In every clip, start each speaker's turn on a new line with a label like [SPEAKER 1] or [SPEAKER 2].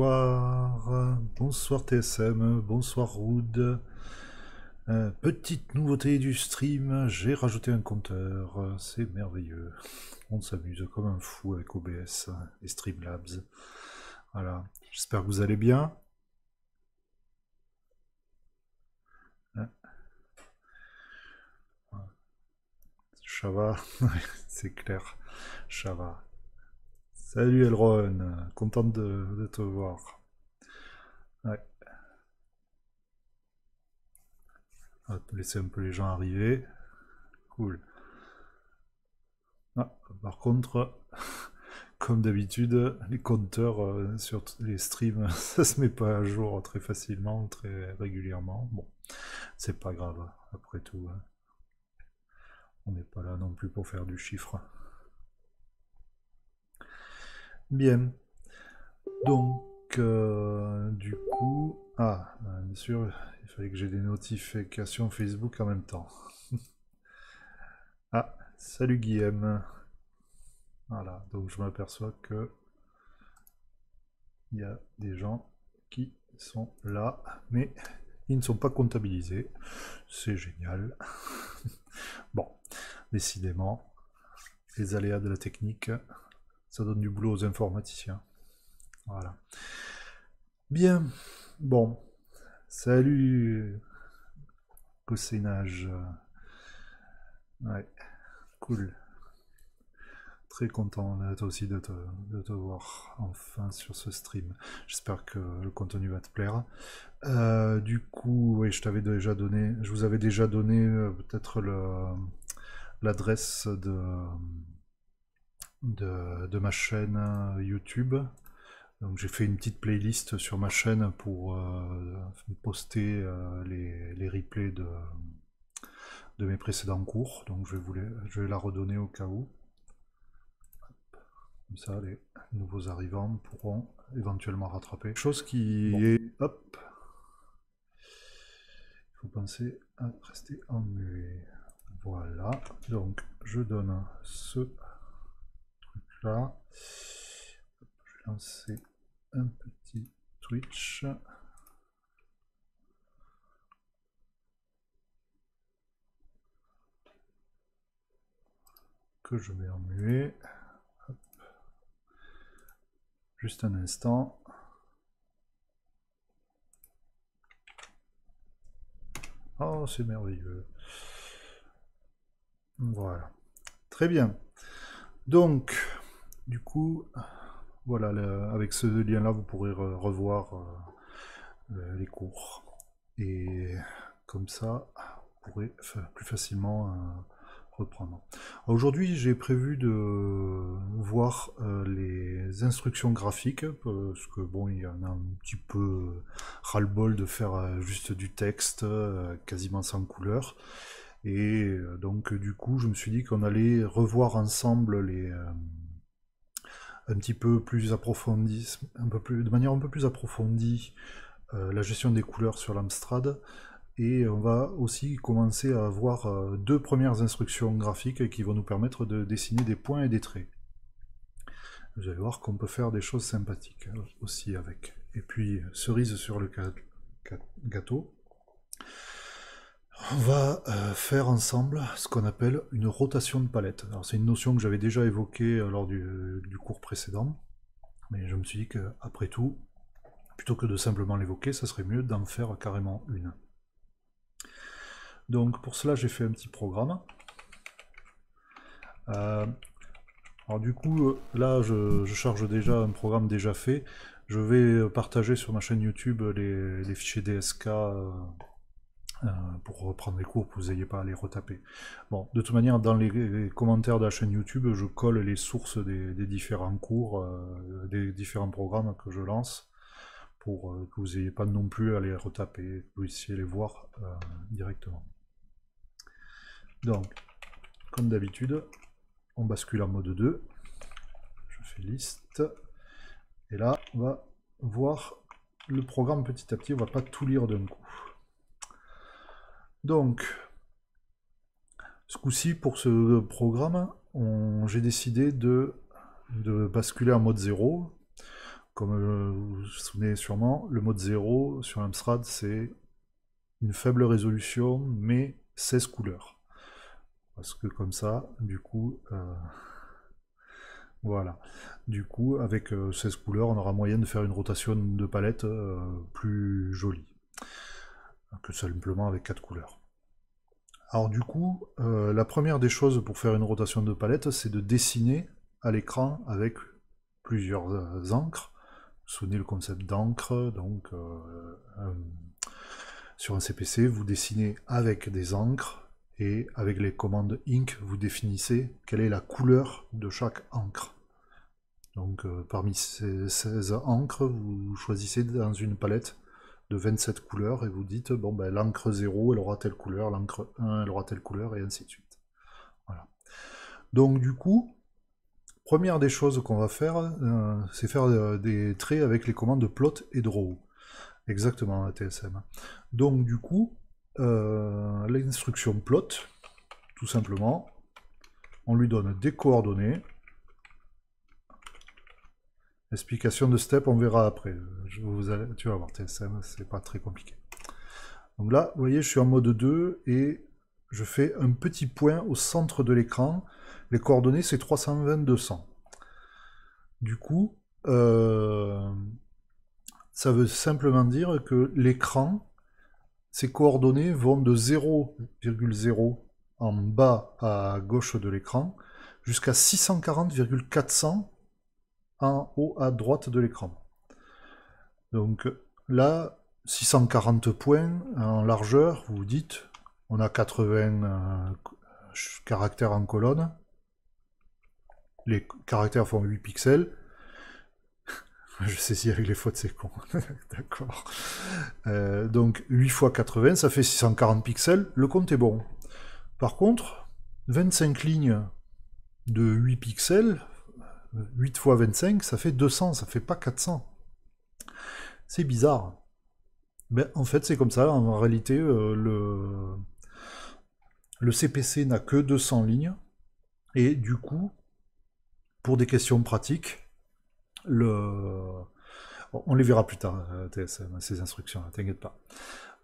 [SPEAKER 1] bonsoir. Bonsoir TSM, bonsoir Rood. Euh, petite nouveauté du stream, j'ai rajouté un compteur, c'est merveilleux. On s'amuse comme un fou avec OBS et Streamlabs. Voilà, j'espère que vous allez bien. Chava, hein. c'est clair, Chava. Salut Elron, content de, te voir. Ouais. On va laisser un peu les gens arriver. Cool. Ah, par contre, comme d'habitude, les compteurs euh, sur les streams, ça se met pas à jour très facilement, très régulièrement. Bon, c'est pas grave, après tout. Hein. On n'est pas là non plus pour faire du chiffre. Bien. Donc, euh, du coup... Ah, bien sûr, il fallait que j'ai des notifications Facebook en même temps. ah, salut Guillaume. Voilà, donc je m'aperçois que il y a des gens qui sont là, mais ils ne sont pas comptabilisés. C'est génial. bon, décidément, les aléas de la technique. Ça donne du boulot aux informaticiens. Voilà. Bien. Bon. Salut. Cossénage. Ouais. Cool. Très content toi aussi de te, de te, voir enfin sur ce stream. J'espère que le contenu va te plaire. Euh, du coup, oui, je t'avais déjà donné, je vous avais déjà donné euh, peut-être l'adresse de de, ma chaîne euh, YouTube. Donc j'ai fait une petite playlist sur ma chaîne pour euh, poster euh, les, replays de, de, mes précédents cours. Donc je vais, vous je vais la redonner au cas où. Comme ça, les nouveaux arrivants pourront éventuellement rattraper. Chose qui est... Hop Il faut penser à rester en muet. Voilà. Donc je donne ce là Je vais lancer un petit Twitch. Que je vais remuer. Juste un instant. Oh, c'est merveilleux. Voilà. Très bien. Donc, du coup, voilà, avec ce lien-là, vous pourrez revoir euh, les cours. Et comme ça, vous pourrez plus facilement euh, reprendre. Aujourd'hui, j'ai prévu de voir euh, les instructions graphiques, parce que bon, il y en a un petit peu ras-le-bol de faire juste du texte, quasiment sans couleur. Et donc, du coup, je me suis dit qu'on allait revoir ensemble les un petit peu plus approfondie, un peu plus, de manière un peu plus approfondie euh, la gestion des couleurs sur l'Amstrad. Et on va aussi commencer à avoir euh, deux premières instructions graphiques qui vont nous permettre de dessiner des points et des traits. Vous allez voir qu'on peut faire des choses sympathiques hein, aussi avec. Et puis, euh, cerise sur le gâteau, on va euh, faire ensemble ce qu'on appelle une rotation de palette. c'est une notion que j'avais déjà évoquée euh, lors euh, du, cours précédent, mais je me suis dit qu'après tout, plutôt que de simplement l'évoquer, ça serait mieux d'en faire carrément une. Donc pour cela j'ai fait un petit programme. alors du coup là je, charge déjà un programme déjà fait. Je vais partager sur ma chaîne YouTube les, fichiers DSK. Euh, pour reprendre les cours, que vous n'ayez pas à les retaper. Bon, de toute manière, dans les, commentaires de la chaîne YouTube, je colle les sources des, différents cours, euh, des différents programmes que je lance, pour euh, que vous n'ayez pas non plus à les retaper, que vous puissiez les voir directement. Donc, comme d'habitude, on bascule en mode 2. Je fais liste. Et là, on va voir le programme petit à petit, on ne va pas tout lire d'un coup. Donc, ce coup-ci, pour ce programme, j'ai décidé de, basculer en mode 0. Comme euh, vous vous souvenez sûrement, le mode 0 sur l'Amstrad, c'est une faible résolution, mais 16 couleurs. Parce que comme ça, du coup, euh, voilà. Du coup, avec 16 euh, couleurs, on aura moyen de faire une rotation de palette plus jolie que simplement avec quatre couleurs. Alors du coup, euh, la première des choses pour faire une rotation de palette, c'est de dessiner à l'écran avec plusieurs euh, encres. Vous vous souvenez le concept d'encre, donc euh, sur un CPC, vous dessinez avec des encres et avec les commandes ink, vous définissez quelle est la couleur de chaque encre. Donc parmi ces 16 encres, vous choisissez dans une palette de 27 couleurs et vous dites bon ben l'encre 0 elle aura telle couleur, l'encre 1 elle aura telle couleur et ainsi de suite. Voilà. Donc du coup, première des choses qu'on va faire, euh, c'est faire euh, des traits avec les commandes plot et draw. Exactement la TSM. Donc du coup, euh, l'instruction plot, tout simplement, on lui donne des coordonnées, Explication de step, on verra après. vous tu vas voir, TSM, c'est pas très compliqué. Donc là, vous voyez, je suis en mode 2 et je fais un petit point au centre de l'écran. Les coordonnées, c'est 320-200. Du coup, euh, ça veut simplement dire que l'écran, ses coordonnées vont de 0,0 en bas à gauche de l'écran jusqu'à 640,400 en haut à droite de l'écran. Donc là, 640 points en largeur, vous dites, on a 80 euh, caractères en colonne, les caractères font 8 pixels, je sais si avec les fautes c'est con. D'accord. Euh, donc 8 x 80, ça fait 640 pixels. Le compte est bon. Par contre, 25 lignes de 8 pixels, 8 fois 25, ça fait 200, ça fait pas 400. C'est bizarre. Mais en fait, c'est comme ça. En réalité, euh, le, le CPC n'a que 200 lignes. Et du coup, pour des questions pratiques, le... on les verra plus tard, ces instructions, t'inquiète pas.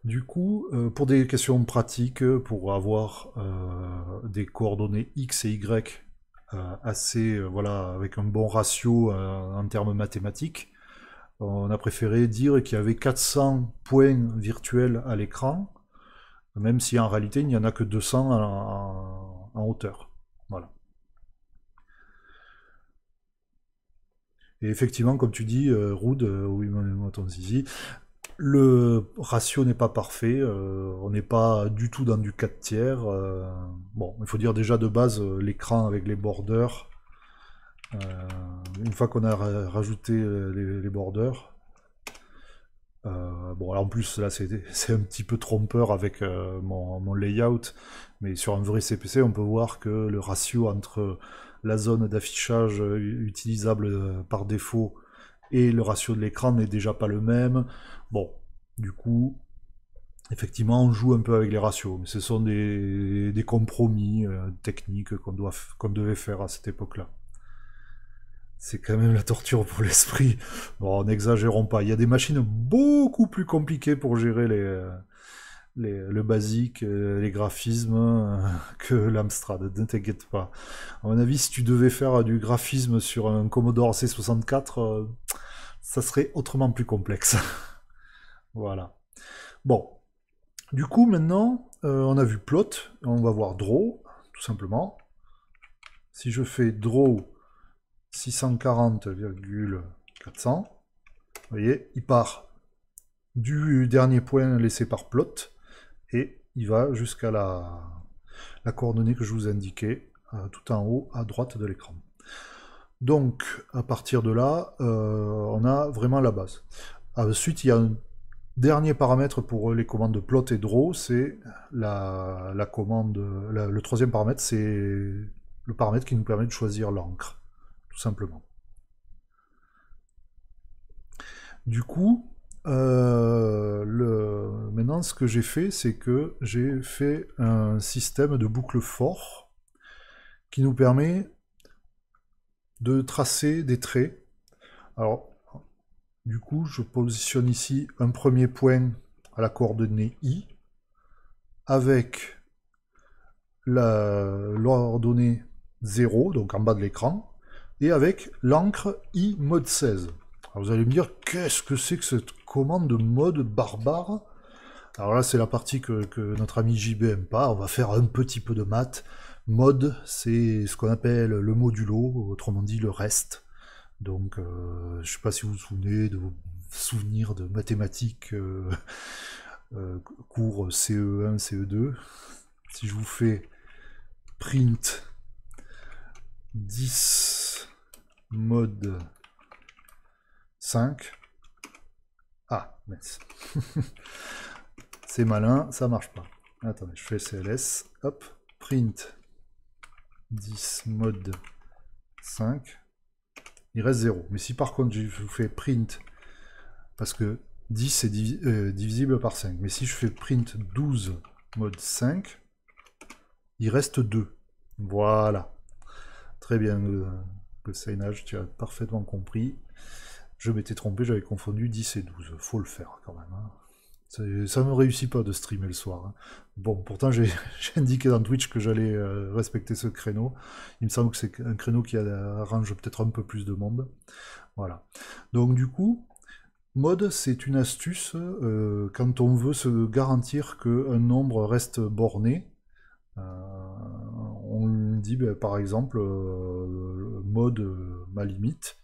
[SPEAKER 1] Du coup, euh, pour des questions pratiques, pour avoir euh, des coordonnées x et y euh, assez, euh, voilà, avec un bon ratio euh, en termes mathématiques. On a préféré dire qu'il y avait 400 points virtuels à l'écran, même si en réalité il n'y en a que 200 en, hauteur. Voilà. Et effectivement, comme tu dis, rude oui, attends le ratio n'est pas parfait, euh, on n'est pas du tout dans du 4 tiers. Euh, bon, il faut dire déjà de base euh, l'écran avec les borders. une fois qu'on a rajouté les, les borders. bon, alors en plus, là c'est un petit peu trompeur avec mon, layout, mais sur un vrai CPC, on peut voir que le ratio entre la zone d'affichage utilisable par défaut et le ratio de l'écran n'est déjà pas le même. Bon, du coup, effectivement, on joue un peu avec les ratios, mais ce sont des, compromis euh, techniques qu'on devait faire à cette époque-là. C'est quand même la torture pour l'esprit. Bon, n'exagérons pas. Il y a des machines beaucoup plus compliquées pour gérer les, le basique, euh, les graphismes euh, que l'Amstrad. Ne t'inquiète pas. À mon avis, si tu devais faire du graphisme sur un Commodore C64, ça serait autrement plus complexe. Voilà. Bon. Du coup, maintenant, euh, on a vu plot. On va voir draw, tout simplement. Si je fais draw 640,400, vous voyez, il part du dernier point laissé par plot et il va jusqu'à la, la coordonnée que je vous indiquais euh, tout en haut à droite de l'écran. Donc, à partir de là, euh, on a vraiment la base. Ensuite, il y a un Dernier paramètre pour euh, les commandes plot et draw, c'est la, commande. le troisième paramètre, c'est le paramètre qui nous permet de choisir l'encre, tout simplement. Du coup, euh, maintenant ce que j'ai fait, c'est que j'ai fait un système de boucle fort qui nous permet de tracer des traits. Alors, du coup, je positionne ici un premier point à la coordonnée i avec l'ordonnée 0, donc en bas de l'écran, et avec l'encre i mode 16. Alors vous allez me dire, qu'est-ce que c'est que cette commande de mode barbare Alors là, c'est la partie que, notre ami JB aime pas. On va faire un petit peu de maths. Mode, c'est ce qu'on appelle le modulo, autrement dit le reste. Donc, euh, je ne sais pas si vous vous souvenez de vos souvenirs de mathématiques euh, euh, cours CE1, CE2. Si je vous fais print 10 mode 5. Ah, mince. C'est malin, ça marche pas. Attendez, je fais CLS. Hop, print 10 mode 5 il reste 0. Mais si par contre je fais print, parce que 10 est euh, divisible par 5, mais si je fais print 12 mode 5, il reste 2. Voilà. Très bien, le, tu as parfaitement compris. Je m'étais trompé, j'avais confondu 10 et 12. Faut le faire quand même. Hein. Ça me réussit pas de streamer le soir. Hein. Bon, pourtant j'ai indiqué dans Twitch que j'allais euh, respecter ce créneau. Il me semble que c'est un créneau qui arrange peut-être un peu plus de monde. Voilà. Donc du coup, mode, c'est une astuce euh, quand on veut se garantir qu'un nombre reste borné. Euh, on dit ben, par exemple mode ma limite.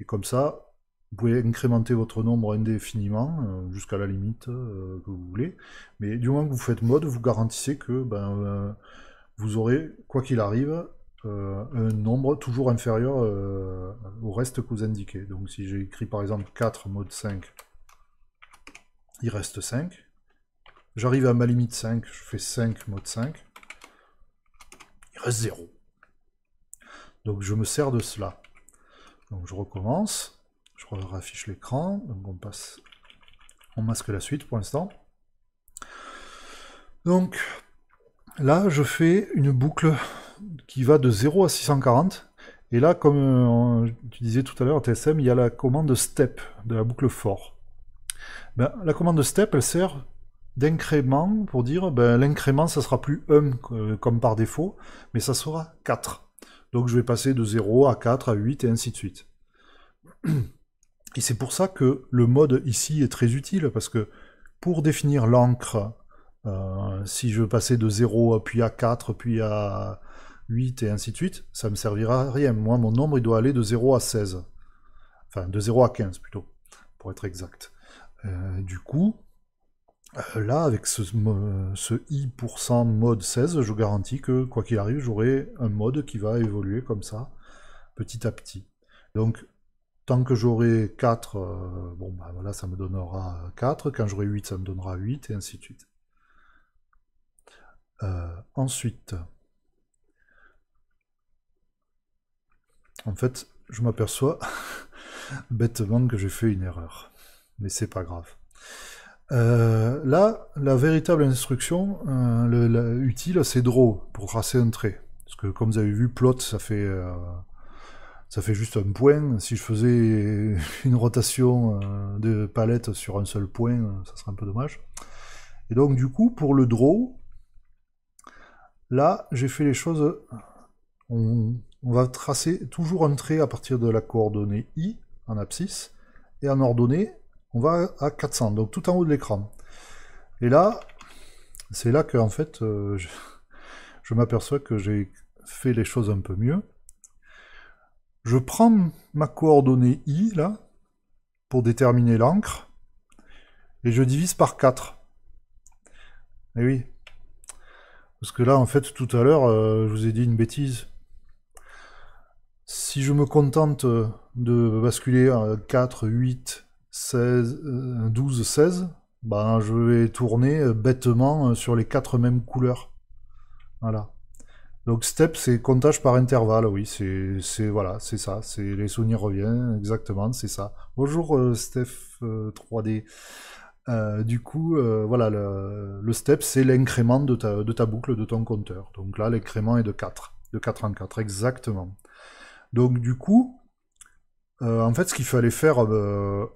[SPEAKER 1] Et comme ça, vous pouvez incrémenter votre nombre indéfiniment, euh, jusqu'à la limite euh, que vous voulez. Mais du moins que vous faites mode, vous garantissez que ben, euh, vous aurez, quoi qu'il arrive, un nombre toujours inférieur au reste que vous indiquez. Donc si j'ai écrit par exemple 4 mode 5, il reste 5. J'arrive à ma limite 5, je fais 5 mode 5. Il reste 0. Donc je me sers de cela. Donc je recommence. Je raffiche l'écran. Donc on passe. On masque la suite pour l'instant. Donc là, je fais une boucle qui va de 0 à 640. Et là, comme euh, tu disais tout à l'heure, TSM, il y a la commande step de la boucle for. Ben, la commande step, elle sert d'incrément pour dire ben, l'incrément, ça sera plus 1 euh, comme par défaut, mais ça sera 4. Donc je vais passer de 0 à 4 à 8 et ainsi de suite. Et c'est pour ça que le mode ici est très utile, parce que pour définir l'encre, euh, si je veux passer de 0, puis à 4, puis à 8, et ainsi de suite, ça ne me servira à rien. Moi, mon nombre, il doit aller de 0 à 16. Enfin, de 0 à 15, plutôt, pour être exact. Euh, du coup, euh, là, avec ce, ce i% mode 16, je garantis que, quoi qu'il arrive, j'aurai un mode qui va évoluer comme ça, petit à petit. Donc, Tant que j'aurai 4, euh, bon bah voilà, ça me donnera 4. Quand j'aurai 8, ça me donnera 8, et ainsi de suite. Euh, ensuite, en fait, je m'aperçois bêtement que j'ai fait une erreur. Mais c'est pas grave. Euh, là, la véritable instruction utile, c'est draw pour tracer un trait. Parce que comme vous avez vu, plot, ça fait ça fait juste un point. Si je faisais une rotation euh, de palette sur un seul point, euh, ça serait un peu dommage. Et donc du coup, pour le draw, là, j'ai fait les choses... On, va tracer toujours un trait à partir de la coordonnée i en abscisse, et en ordonnée, on va à 400, donc tout en haut de l'écran. Et là, c'est là que en fait, euh, je m'aperçois que j'ai fait les choses un peu mieux. Je prends ma coordonnée i, là, pour déterminer l'encre, et je divise par 4. Et eh oui. Parce que là, en fait, tout à l'heure, euh, je vous ai dit une bêtise. Si je me contente euh, de basculer à 4, 8, 16, 12, 16, ben, je vais tourner euh, bêtement sur les 4 mêmes couleurs. Voilà. Donc step, c'est comptage par intervalle, oui, c'est voilà, c'est ça, c'est les souvenirs reviennent, exactement, c'est ça. Bonjour euh, Steph 3D. Euh, euh, du coup, voilà, le, step, c'est l'incrément de ta, boucle, de ton compteur. Donc là, l'incrément est de 4, de 4 en 4, exactement. Donc du coup, en fait, ce qu'il fallait faire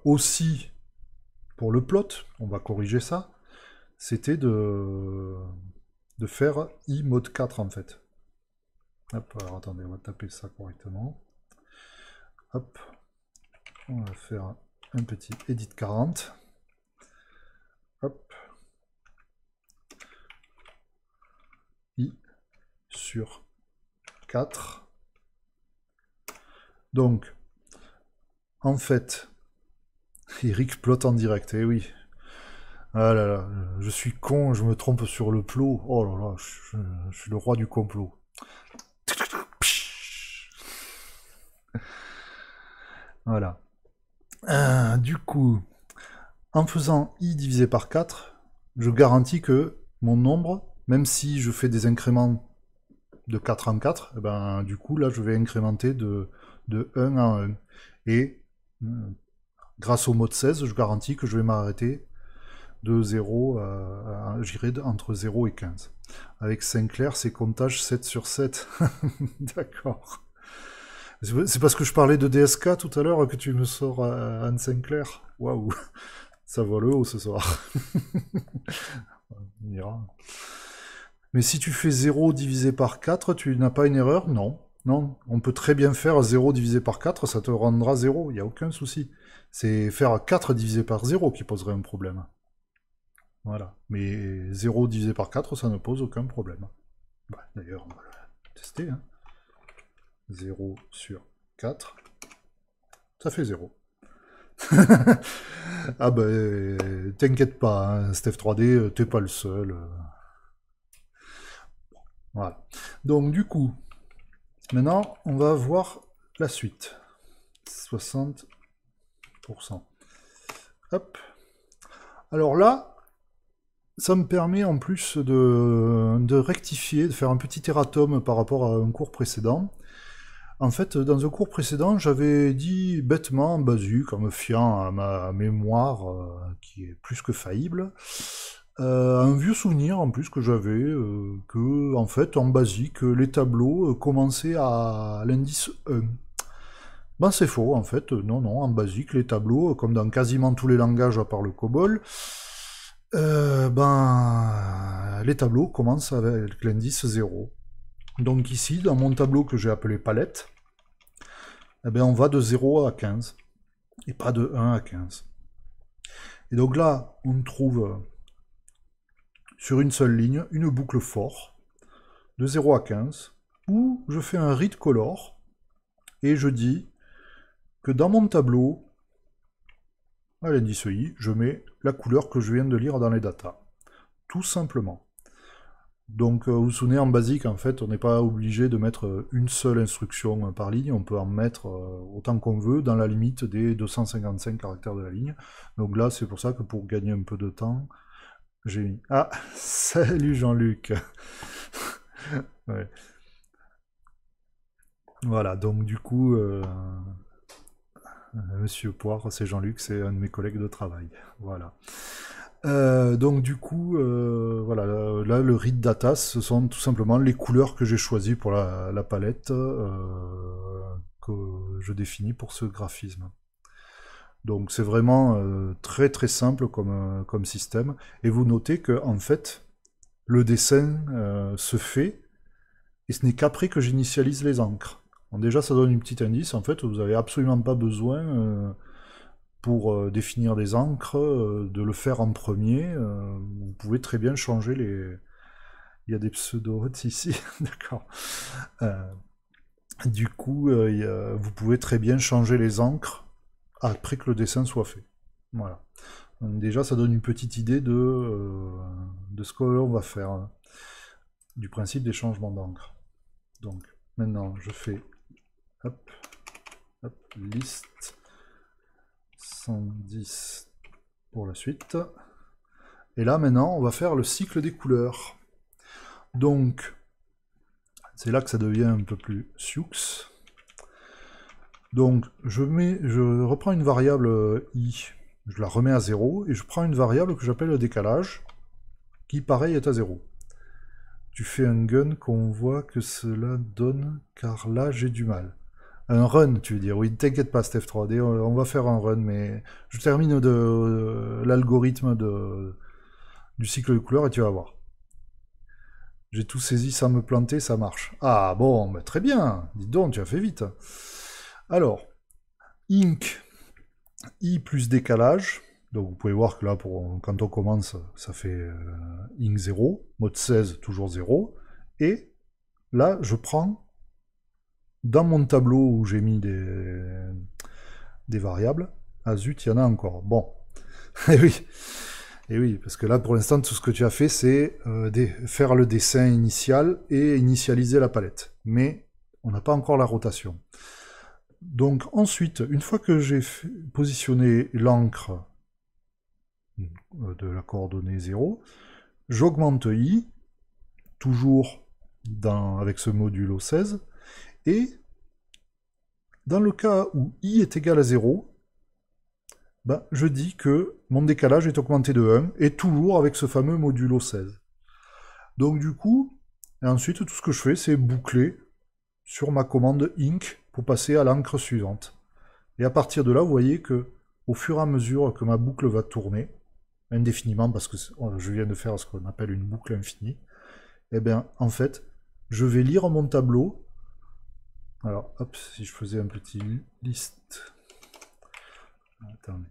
[SPEAKER 1] aussi pour le plot, on va corriger ça, c'était de de faire i mode 4 en fait. Hop, alors attendez, on va taper ça correctement. Hop, on va faire un petit edit 40. Hop. I sur 4. Donc, en fait, Eric plot en direct, eh oui. Ah là là, je suis con, je me trompe sur le plot. Oh là là, je suis le roi du complot. voilà. Euh, du coup, en faisant i divisé par 4, je garantis que mon nombre, même si je fais des incréments de 4 en 4, eh ben, du coup, là, je vais incrémenter de, 1 en 1. Et euh, grâce au mode 16, je garantis que je vais m'arrêter de 0, euh, j'irai entre 0 et 15. Avec Sinclair, c'est comptage 7 sur 7. D'accord. C'est parce que je parlais de DSK tout à l'heure que tu me sors euh, Anne Sinclair. Waouh, ça voit le haut ce soir. On ira. Mais si tu fais 0 divisé par 4, tu n'as pas une erreur Non. Non, on peut très bien faire 0 divisé par 4, ça te rendra 0, il n'y a aucun souci. C'est faire 4 divisé par 0 qui poserait un problème. Voilà. Mais 0 divisé par 4, ça ne pose aucun problème. Bah, d'ailleurs, on va le tester. Hein. 0 sur 4, ça fait 0. ah ben, t'inquiète pas, hein, Steph 3D, euh, t'es pas le seul. Euh. Voilà. Donc du coup, maintenant, on va voir la suite. 60%. Hop. Alors là, ça me permet en plus de, de rectifier, de faire un petit erratum par rapport à un cours précédent. En fait, dans un cours précédent, j'avais dit bêtement, basique, en me fiant à ma mémoire, euh, qui est plus que faillible, euh, un vieux souvenir en plus que j'avais, euh, que en fait, en basique, les tableaux commençaient à l'indice 1. E. Ben c'est faux, en fait, non, non, en basique, les tableaux, comme dans quasiment tous les langages à part le COBOL, ben, les tableaux commencent avec l'indice 0. Donc ici, dans mon tableau que j'ai appelé palette, eh ben, on va de 0 à 15, et pas de 1 à 15. Et donc là, on trouve euh, sur une seule ligne une boucle fort, de 0 à 15, où je fais un read color, et je dis que dans mon tableau, à l'indice i, je mets la couleur que je viens de lire dans les datas. Tout simplement. Donc vous euh, vous souvenez, en basique, en fait, on n'est pas obligé de mettre euh, une seule instruction euh, par ligne, on peut en mettre autant qu'on veut, dans la limite des 255 caractères de la ligne. Donc là, c'est pour ça que pour gagner un peu de temps, j'ai mis... Ah Salut Jean-Luc Voilà, donc du coup, Monsieur Poire, c'est Jean-Luc, c'est un de mes collègues de travail. Voilà. Euh, donc du coup, euh, voilà, là, le read data, ce sont tout simplement les couleurs que j'ai choisies pour la, palette euh, que je définis pour ce graphisme. Donc c'est vraiment très très simple comme, comme système. Et vous notez que en fait, le dessin se fait, et ce n'est qu'après que j'initialise les encres. déjà ça donne une petite indice, en fait vous n'avez absolument pas besoin pour euh, définir des encres, euh, de le faire en premier. Euh, vous pouvez très bien changer les... Il y a des pseudo ici, d'accord. du coup, vous pouvez très bien changer les encres après que le dessin soit fait. Voilà. déjà, ça donne une petite idée de, de ce que l'on va faire, hein, du principe des changements d'encre. Donc, maintenant, je fais hop, hop, liste 110 pour la suite. Et là, maintenant, on va faire le cycle des couleurs. Donc, c'est là que ça devient un peu plus sioux. Donc, je, mets, je reprends une variable i, je la remets à 0, et je prends une variable que j'appelle le décalage, qui, pareil, est à 0. Tu fais un gun qu'on voit que cela donne, car là, j'ai du mal un run, tu veux dire. Oui, t'inquiète pas, Steph 3D, on, va faire un run, mais je termine de, euh, l'algorithme de, du cycle de couleurs et tu vas voir. J'ai tout saisi sans me planter, ça marche. Ah bon, mais très bien, dis donc, tu as fait vite. Alors, Inc, I plus décalage. Donc vous pouvez voir que là, pour, quand on commence, ça fait euh, ink Inc 0, mode 16, toujours 0. Et là, je prends dans mon tableau où j'ai mis des, variables, ah zut, il y en a encore. Bon. Et eh oui. Et eh oui, parce que là, pour l'instant, tout ce que tu as fait, c'est euh, faire le dessin initial et initialiser la palette. Mais on n'a pas encore la rotation. Donc ensuite, une fois que j'ai positionné l'encre euh, de la coordonnée 0, j'augmente i, toujours dans, avec ce modulo 16, et dans le cas où i est égal à 0, ben, je dis que mon décalage est augmenté de 1, et toujours avec ce fameux modulo 16. Donc du coup, et ensuite tout ce que je fais, c'est boucler sur ma commande ink pour passer à l'encre suivante. Et à partir de là, vous voyez que au fur et à mesure que ma boucle va tourner, indéfiniment, parce que oh, je viens de faire ce qu'on appelle une boucle infinie, et eh bien en fait, je vais lire mon tableau alors, hop, si je faisais un petit liste. Attendez.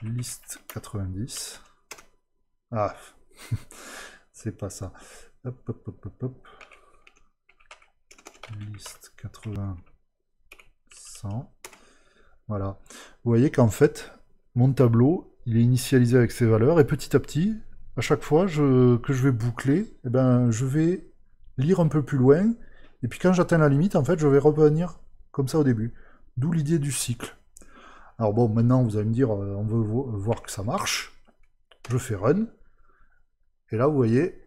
[SPEAKER 1] Liste 90. Ah, c'est pas ça. Hop, hop, hop, hop, hop. Liste 80, 100. Voilà. Vous voyez qu'en fait, mon tableau, il est initialisé avec ces valeurs et petit à petit, à chaque fois que je vais boucler, eh ben, je vais lire un peu plus loin et puis quand j'atteins la limite, en fait, je vais revenir comme ça au début. D'où l'idée du cycle. Alors bon, maintenant, vous allez me dire, euh, on veut voir que ça marche. Je fais Run. Et là, vous voyez,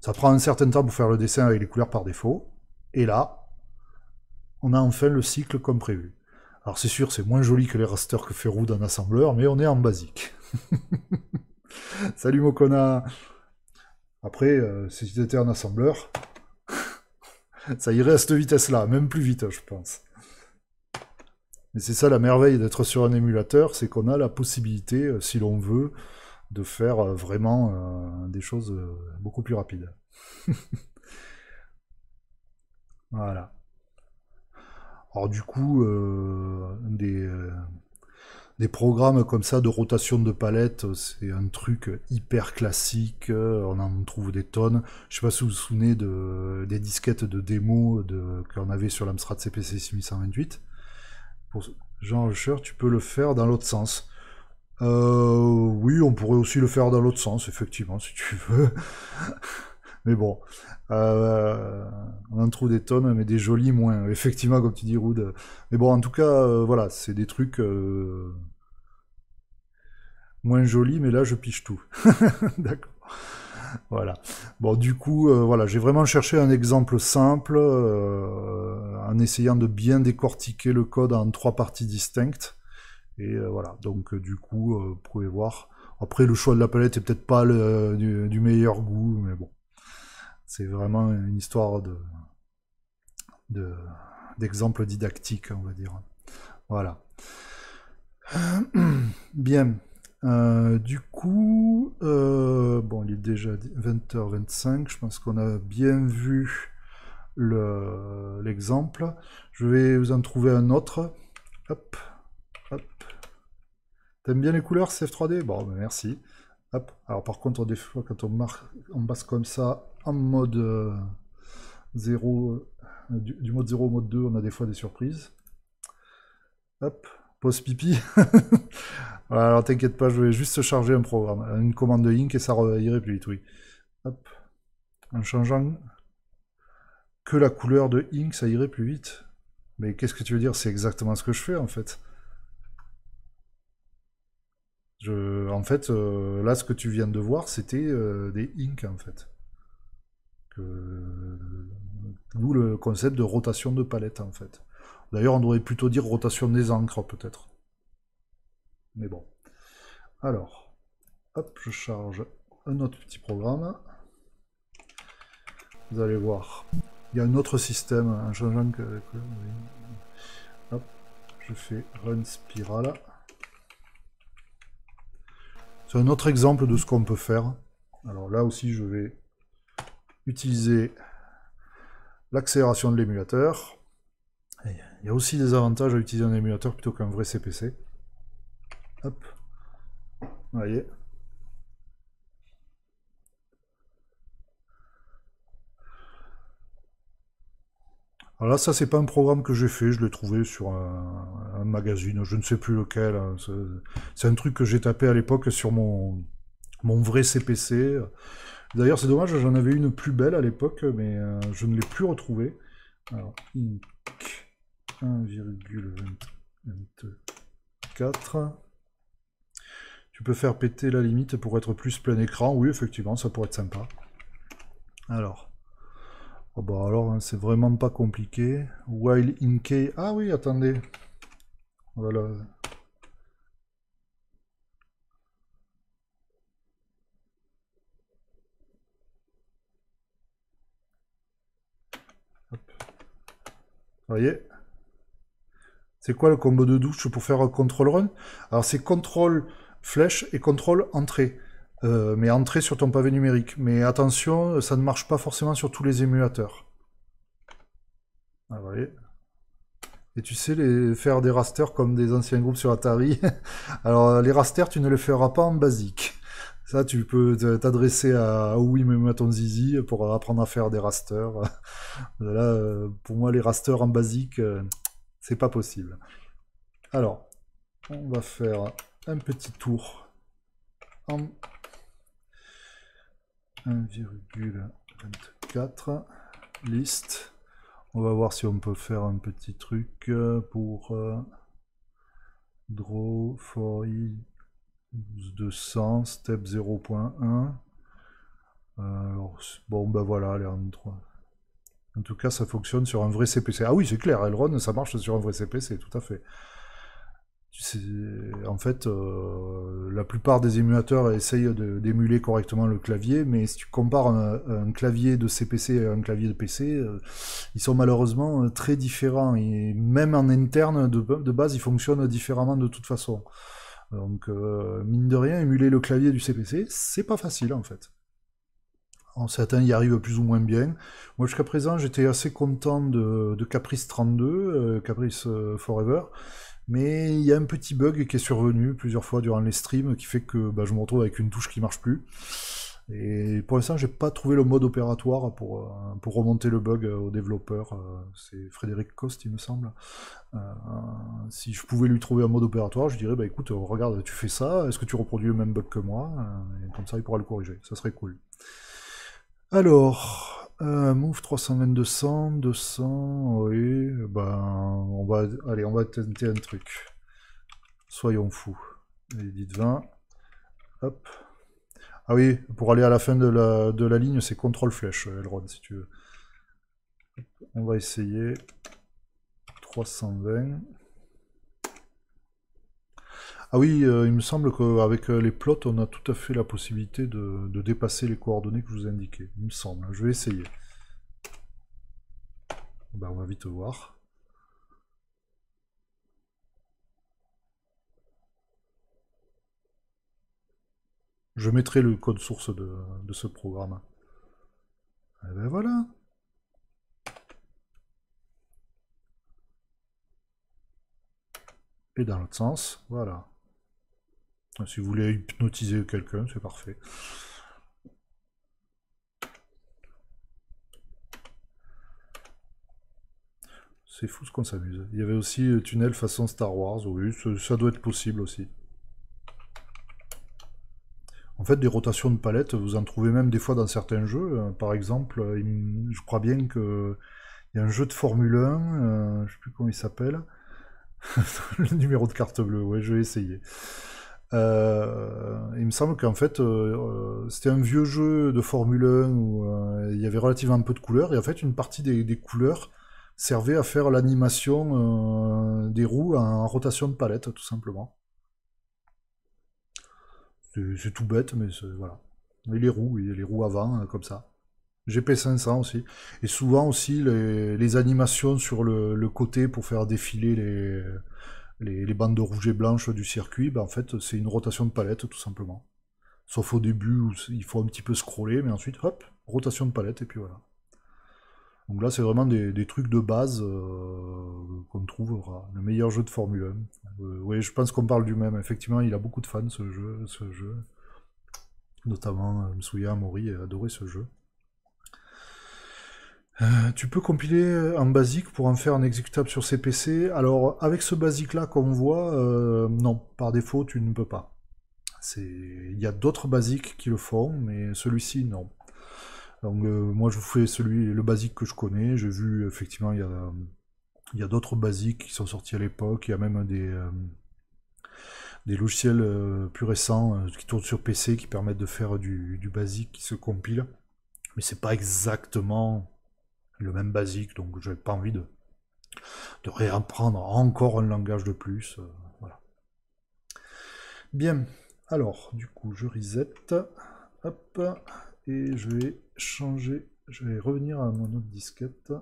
[SPEAKER 1] ça prend un certain temps pour faire le dessin avec les couleurs par défaut. Et là, on a enfin le cycle comme prévu. Alors c'est sûr, c'est moins joli que les rasters que fait Rood en assembleur, mais on est en basique. Salut Mokona Après, euh, si c'était un assembleur, ça irait à cette vitesse-là, même plus vite, je pense. Mais c'est ça la merveille d'être sur un émulateur, c'est qu'on a la possibilité, euh, si l'on veut, de faire euh, vraiment euh, des choses beaucoup plus rapides. voilà. Alors du coup, des, des programmes comme ça de rotation de palette, c'est un truc hyper classique, on en trouve des tonnes. Je sais pas si vous vous souvenez des disquettes de démo de, qu'on avait sur l'Amstrad CPC 6128. Pour Jean Rocher, tu peux le faire dans l'autre sens. Euh, oui, on pourrait aussi le faire dans l'autre sens, effectivement, si tu veux. Mais bon, euh, on en trouve des tonnes, mais des jolis moins. Effectivement, comme tu dis, Rude. Mais bon, en tout cas, euh, voilà, c'est des trucs euh, moins jolis, mais là, je piche tout. D'accord. Voilà. Bon, du coup, voilà, j'ai vraiment cherché un exemple simple en essayant de bien décortiquer le code en trois parties distinctes. Et voilà, donc du coup, vous pouvez voir. Après, le choix de la palette est peut-être pas du, meilleur goût, mais bon. C'est vraiment une histoire de, d'exemple didactique, on va dire. Voilà. Bien. Euh, du coup, euh, bon, il est déjà 20h25, je pense qu'on a bien vu l'exemple. je vais vous en trouver un autre. Hop, hop. T'aimes bien les couleurs CF3D Bon, ben, merci. Hop. Alors par contre, des fois, quand on, marque, on passe comme ça, en mode 0, euh, euh, du, mode 0 au mode 2, on a des fois des surprises. Hop, pause pipi. alors t'inquiète pas, je vais juste charger un programme, une commande de ink et ça irait plus vite, oui. en changeant que la couleur de ink, ça irait plus vite. Mais qu'est-ce que tu veux dire C'est exactement ce que je fais en fait. Je, en fait, euh, là, ce que tu viens de voir, c'était des inks en fait nous, le concept de rotation de palette, en fait. D'ailleurs, on devrait plutôt dire rotation des encres, peut-être. Mais bon. Alors, hop, je charge un autre petit programme. Vous allez voir, il y a un autre système, en changeant que... Hop, je fais run spiral. C'est un autre exemple de ce qu'on peut faire. Alors là aussi, je vais utiliser l'accélération de l'émulateur. Il y a aussi des avantages à utiliser un émulateur plutôt qu'un vrai CPC. Hop. Vous voyez. Alors là, ça, c'est pas un programme que j'ai fait, je l'ai trouvé sur un, magazine, je ne sais plus lequel. Hein. C'est un truc que j'ai tapé à l'époque sur mon, mon vrai CPC. D'ailleurs, c'est dommage, j'en avais une plus belle à l'époque, mais euh, je ne l'ai plus retrouvée. Alors, 1,24. Tu peux faire péter la limite pour être plus plein écran. Oui, effectivement, ça pourrait être sympa. Alors. Ah bah alors, hein, c'est vraiment pas compliqué. While in Ah oui, attendez. Voilà. voyez C'est quoi le combo de douche pour faire contrôle run Alors c'est contrôle flèche et contrôle entrée. Euh, mais entrée sur ton pavé numérique. Mais attention, ça ne marche pas forcément sur tous les émulateurs. Ah, voyez et tu sais, les, faire des rasters comme des anciens groupes sur Atari. Alors, euh, les rasters, tu ne les feras pas en basique. Ça, tu peux t'adresser à Oui, mais ton zizi pour apprendre à faire des rasters. Là, euh, pour moi, les rasters en basique, euh, c'est pas possible. Alors, on va faire un petit tour en 1,24 liste. On va voir si on peut faire un petit truc euh, pour draw for i 200, step 0.1. Alors, bon, ben voilà, en 3. En tout cas, ça fonctionne sur un vrai CPC. Ah oui, c'est clair, Elron, ça marche sur un vrai CPC, tout à fait. En fait, euh, la plupart des émulateurs essayent d'émuler correctement le clavier, mais si tu compares un, clavier de CPC à un clavier de PC, euh, ils sont malheureusement euh, très différents. Et même en interne, de, de, base, ils fonctionnent différemment de toute façon. Donc, euh, mine de rien, émuler le clavier du CPC, c'est pas facile en fait. En certains y arrive plus ou moins bien. Moi, jusqu'à présent, j'étais assez content de, Caprice 32, euh, Caprice euh, Forever, mais il y a un petit bug qui est survenu plusieurs fois durant les streams qui fait que bah, je me retrouve avec une touche qui marche plus. Et pour l'instant, j'ai pas trouvé le mode opératoire pour, euh, remonter le bug euh, au développeur. Euh, c'est Frédéric Coste, il me semble. si je pouvais lui trouver un mode opératoire, je dirais bah écoute, regarde, tu fais ça, est-ce que tu reproduis le même bug que moi Et comme ça, il pourra le corriger. Ça serait cool. Alors, move 32200, 200, oui, ben, on va, allez, on va tenter un truc. Soyons fous. Edit 20, hop, ah oui, pour aller à la fin de la, ligne, c'est ctrl flèche, Elrond, si tu veux. On va essayer. 320. Ah oui, euh, il me semble qu'avec les plots, on a tout à fait la possibilité de, dépasser les coordonnées que je vous ai indiquées. Il me semble. Je vais essayer. Ben, on va vite voir. Je mettrai le code source de, ce programme. Et eh ben voilà. Et dans l'autre sens, voilà. Si vous voulez hypnotiser quelqu'un, c'est parfait. C'est fou ce qu'on s'amuse. Il y avait aussi euh, tunnel façon Star Wars, oui, ça doit être possible aussi. En fait, des rotations de palettes, vous en trouvez même des fois dans certains jeux. Euh, par exemple, euh, je crois bien qu'il y a un jeu de Formule 1, je euh, je sais plus comment il s'appelle. le numéro de carte bleue, ouais, je vais essayer. il me semble qu'en fait, c'était un vieux jeu de Formule 1 où il y avait relativement peu de couleurs, et en fait, une partie des, des couleurs servait à faire l'animation des roues en rotation de palette, tout simplement. C'est tout bête, mais voilà. Et les roues, les roues avant, euh, comme ça. GP500 aussi. Et souvent aussi les, animations sur le, côté pour faire défiler les, les, bandes rouges et blanches du circuit, ben en fait c'est une rotation de palette tout simplement. Sauf au début où il faut un petit peu scroller, mais ensuite hop, rotation de palette et puis voilà. Donc là, c'est vraiment des, trucs de base euh, qu'on trouvera. Le meilleur jeu de Formule 1. Euh, oui, je pense qu'on parle du même. Effectivement, il a beaucoup de fans, ce jeu. Ce jeu. Notamment, euh, je me souviens, a adoré ce jeu. tu peux compiler en basique pour en faire un exécutable sur CPC. Alors, avec ce basique-là qu'on voit, non, par défaut, tu ne peux pas. Il y a d'autres basiques qui le font, mais celui-ci, non. Donc euh, moi je vous fais celui, le basique que je connais. J'ai vu effectivement il y a, y d'autres basiques qui sont sortis à l'époque. Il y a même des, euh, des logiciels euh, plus récents qui tournent sur PC qui permettent de faire du, du basique qui se compile. Mais c'est pas exactement le même basique, donc je n'ai pas envie de, réapprendre encore un langage de plus. voilà. Bien, alors du coup je reset. Hop, et je vais changer, je vais revenir à mon autre disquette.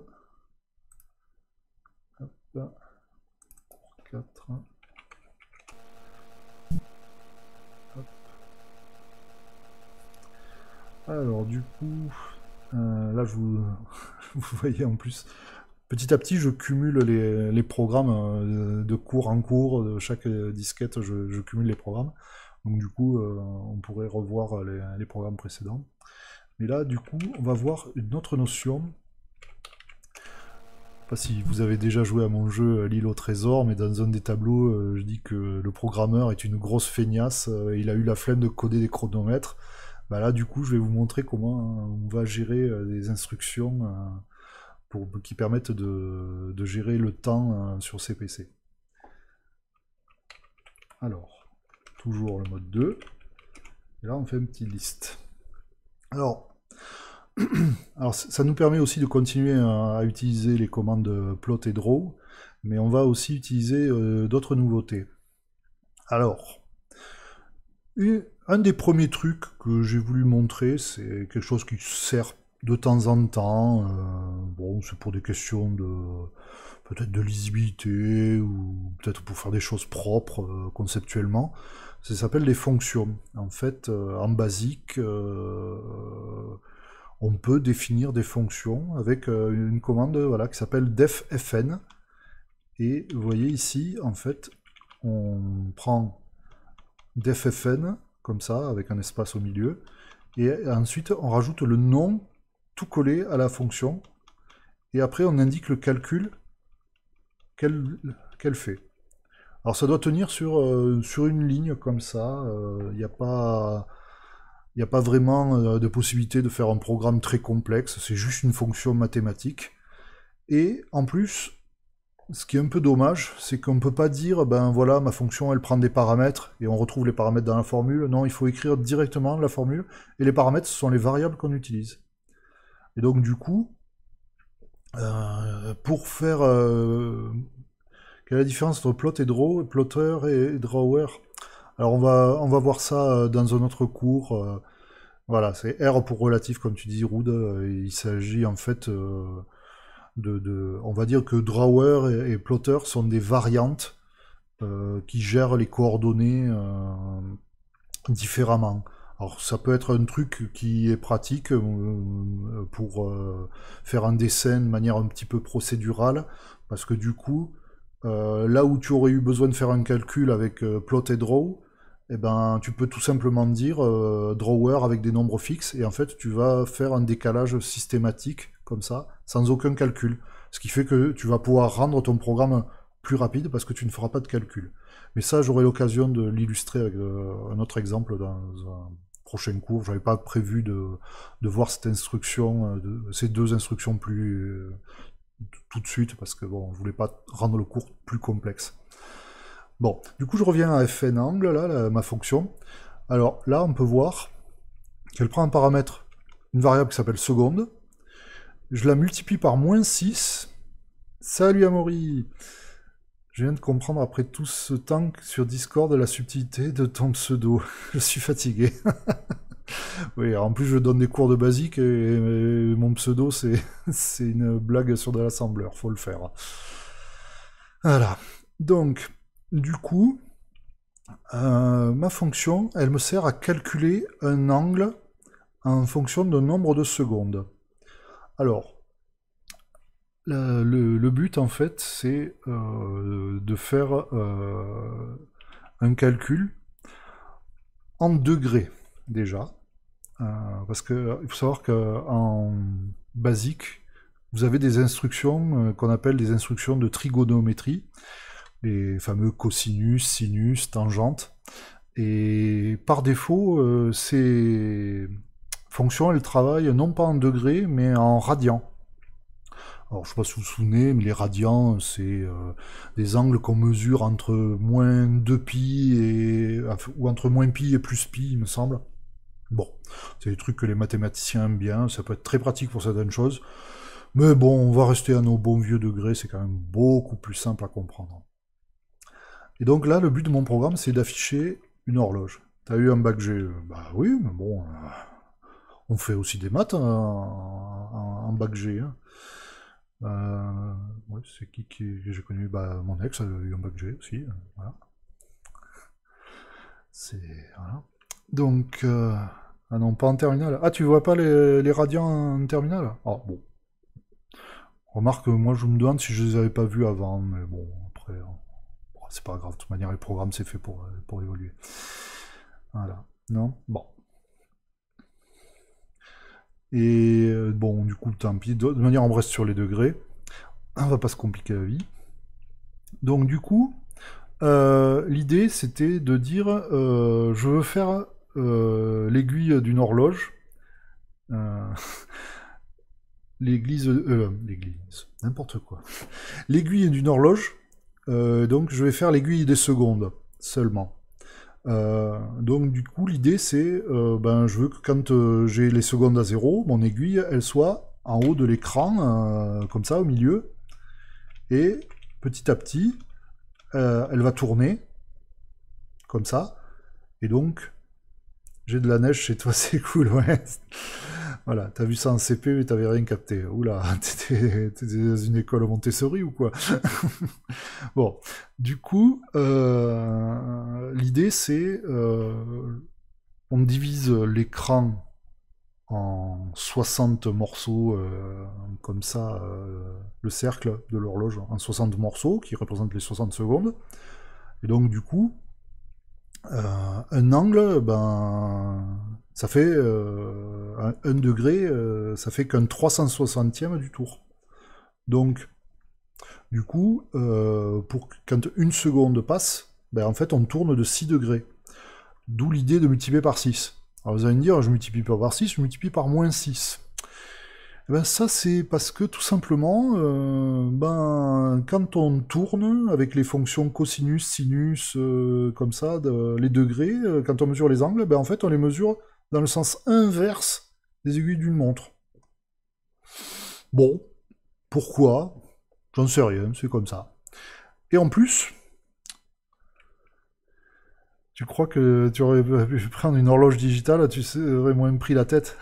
[SPEAKER 1] Alors du coup, euh, là je vous voyez en plus, petit à petit je cumule les, programmes euh, de cours en cours, de chaque disquette je, cumule les programmes. Donc du coup, euh, on pourrait revoir les programmes précédents. Mais là, du coup, on va voir une autre notion. je ne sais Pas si vous avez déjà joué à mon jeu euh, L'île au trésor, mais dans un des tableaux, euh, je dis que le programmeur est une grosse feignasse, euh, il a eu la flemme de coder des chronomètres. Bah là, du coup, je vais vous montrer comment on va gérer des instructions pour, qui permettent de, de gérer le temps sur CPC Alors, toujours le mode 2. Et là, on fait une petite liste. Alors, ça nous permet aussi de continuer à utiliser les commandes plot et draw, mais on va aussi utiliser euh, d'autres nouveautés. Alors, un des premiers trucs que j'ai voulu montrer, c'est quelque chose qui sert de temps en temps. Euh, bon, c'est pour des questions de peut-être de lisibilité ou peut-être pour faire des choses propres euh, conceptuellement. Ça s'appelle les fonctions. En fait, euh, en basique, euh, on peut définir des fonctions avec euh, une commande voilà, qui s'appelle deffn. Et vous voyez ici, en fait, on prend deffn, comme ça, avec un espace au milieu. Et ensuite, on rajoute le nom tout collé à la fonction. Et après, on indique le calcul qu'elle fait. Alors ça doit tenir sur, euh, sur une ligne comme ça. Il euh, n'y a pas. a pas vraiment euh, de possibilité de faire un programme très complexe, c'est juste une fonction mathématique. Et en plus, ce qui est un peu dommage, c'est qu'on ne peut pas dire, ben voilà, ma fonction, elle prend des paramètres, et on retrouve les paramètres dans la formule. Non, il faut écrire directement la formule, et les paramètres, ce sont les variables qu'on utilise. Et donc, du coup, pour faire... Quelle est la différence entre plot et draw, plotter et drawer Alors on va, on va voir ça euh, dans un autre cours. Euh, voilà, c'est R pour relatif, comme tu dis, Rude. Euh, il s'agit en fait de, de, On va dire que drawer et, plotter sont des variantes qui gèrent les coordonnées différemment. Alors ça peut être un truc qui est pratique pour faire un dessin de manière un petit peu procédurale, parce que du coup, euh, là où tu aurais eu besoin de faire un calcul avec euh, plot et draw, eh ben, tu peux tout simplement dire euh, drawer avec des nombres fixes, et en fait tu vas faire un décalage systématique comme ça, sans aucun calcul. Ce qui fait que tu vas pouvoir rendre ton programme plus rapide parce que tu ne feras pas de calcul. Mais ça, j'aurai l'occasion de l'illustrer avec un autre exemple dans un prochain cours. Je n'avais pas prévu de, voir cette instruction, ces deux instructions plus tout de suite parce que bon, je voulais pas rendre le cours plus complexe. Bon, du coup je reviens à fnAngle, angle, là, ma fonction. Alors là on peut voir qu'elle prend un paramètre, une variable qui s'appelle seconde. Je la multiplie par moins 6. Salut Amaury Je viens de comprendre après tout ce temps sur Discord la subtilité de ton pseudo. Je suis fatigué. oui, en plus, je donne des cours de basique et, mon pseudo, c'est une blague sur de l'assembleur. Faut le faire. Voilà. Donc, du coup, euh, ma fonction, elle me sert à calculer un angle en fonction d'un nombre de secondes. Alors, le, but, en fait, c'est euh, de faire euh, un calcul en degrés déjà. Euh, parce qu'il faut savoir qu'en basique, vous avez des instructions euh, qu'on appelle des instructions de trigonométrie, les fameux cosinus, sinus, tangente. Et par défaut, euh, ces fonctions, elles travaillent non pas en degrés, mais en radians. Alors, je ne sais pas si vous vous souvenez, mais les radians, c'est des angles qu'on mesure entre moins 2 pi et. ou entre moins pi et plus pi, il me semble. Bon, c'est des trucs que les mathématiciens aiment bien, ça peut être très pratique pour certaines choses, mais bon, on va rester à nos bons vieux degrés, c'est quand même beaucoup plus simple à comprendre. Et donc là, le but de mon programme, c'est d'afficher une horloge. T'as eu un bac G euh, Bah oui, mais bon, euh, on fait aussi des maths en, hein, bac G. Hein. Euh, c'est qui, que j'ai connu bah, Mon ex a eu un bac G aussi. Voilà. C'est. Voilà. Donc. Ah non, pas en terminale. Ah, tu vois pas les, les en terminale Ah bon. Remarque, moi je me demande si je les avais pas vus avant, mais bon, après, hein. c'est pas grave. De toute manière, les programmes c'est fait pour, euh, évoluer. Voilà. Non Bon. Et euh, bon, du coup, tant pis. De manière, on reste sur les degrés. On va pas se compliquer la vie. Donc, du coup, euh, l'idée, c'était de dire, je veux faire euh, l'aiguille euh, d'une horloge, euh, l'église, l'église, n'importe quoi, l'aiguille d'une horloge. donc je vais faire l'aiguille des secondes seulement. donc du coup l'idée c'est ben je veux que quand j'ai les secondes à zéro, mon aiguille elle soit en haut de l'écran, comme ça au milieu, et petit à petit elle va tourner comme ça, et donc j'ai de la neige chez toi, c'est cool, ouais. Voilà, t'as vu ça en CP, mais t'avais rien capté. Oula, t'étais dans une école Montessori ou quoi Bon, du coup, euh, l'idée c'est, euh, on divise l'écran en 60 morceaux, euh, comme ça, le cercle de l'horloge, hein, en 60 morceaux qui représentent les 60 secondes. Et donc du coup, euh, un angle, ben, ça fait euh, un, degré, euh, ça fait qu'un 360e du tour. Donc, du coup, pour, quand une seconde passe, ben, en fait, on tourne de 6 degrés. D'où l'idée de multiplier par 6. Alors vous allez me dire, je multiplie pas par 6, je multiplie par moins 6. Eh ben, ça c'est parce que tout simplement, euh, ben, quand on tourne avec les fonctions cosinus, sinus, euh, comme ça, les degrés, euh, quand on mesure les angles, ben, en fait on les mesure dans le sens inverse des aiguilles d'une montre. Bon, pourquoi J'en sais rien, c'est comme ça. Et en plus, tu crois que tu aurais pu prendre une horloge digitale, tu aurais moins pris la tête.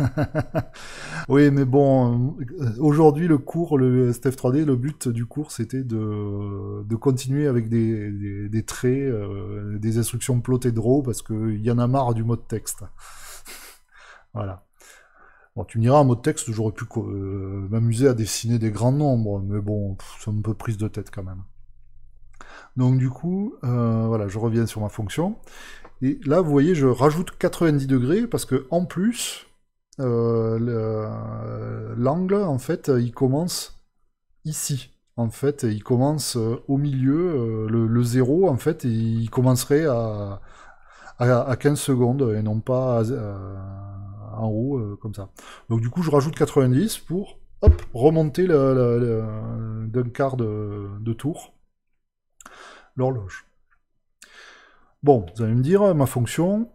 [SPEAKER 1] oui, mais bon, euh, aujourd'hui, le cours, le Steph 3D, le but du cours, c'était de, continuer avec des, traits, euh, des instructions plot et draw, parce qu'il y en a marre du mode texte. voilà. Bon, tu me diras, en mode texte, j'aurais pu euh, m'amuser à dessiner des grands nombres, mais bon, c'est un peu prise de tête quand même. Donc du coup, euh, voilà, je reviens sur ma fonction. Et là, vous voyez, je rajoute 90 degrés parce que en plus, euh, l'angle, en fait, il commence ici. En fait, il commence euh, au milieu, le, zéro, en fait, il commencerait à, 15 secondes et non pas en haut, comme ça. Donc du coup, je rajoute 90 pour remonter d'un quart de tour l'horloge. Bon, vous allez me dire, euh, ma fonction,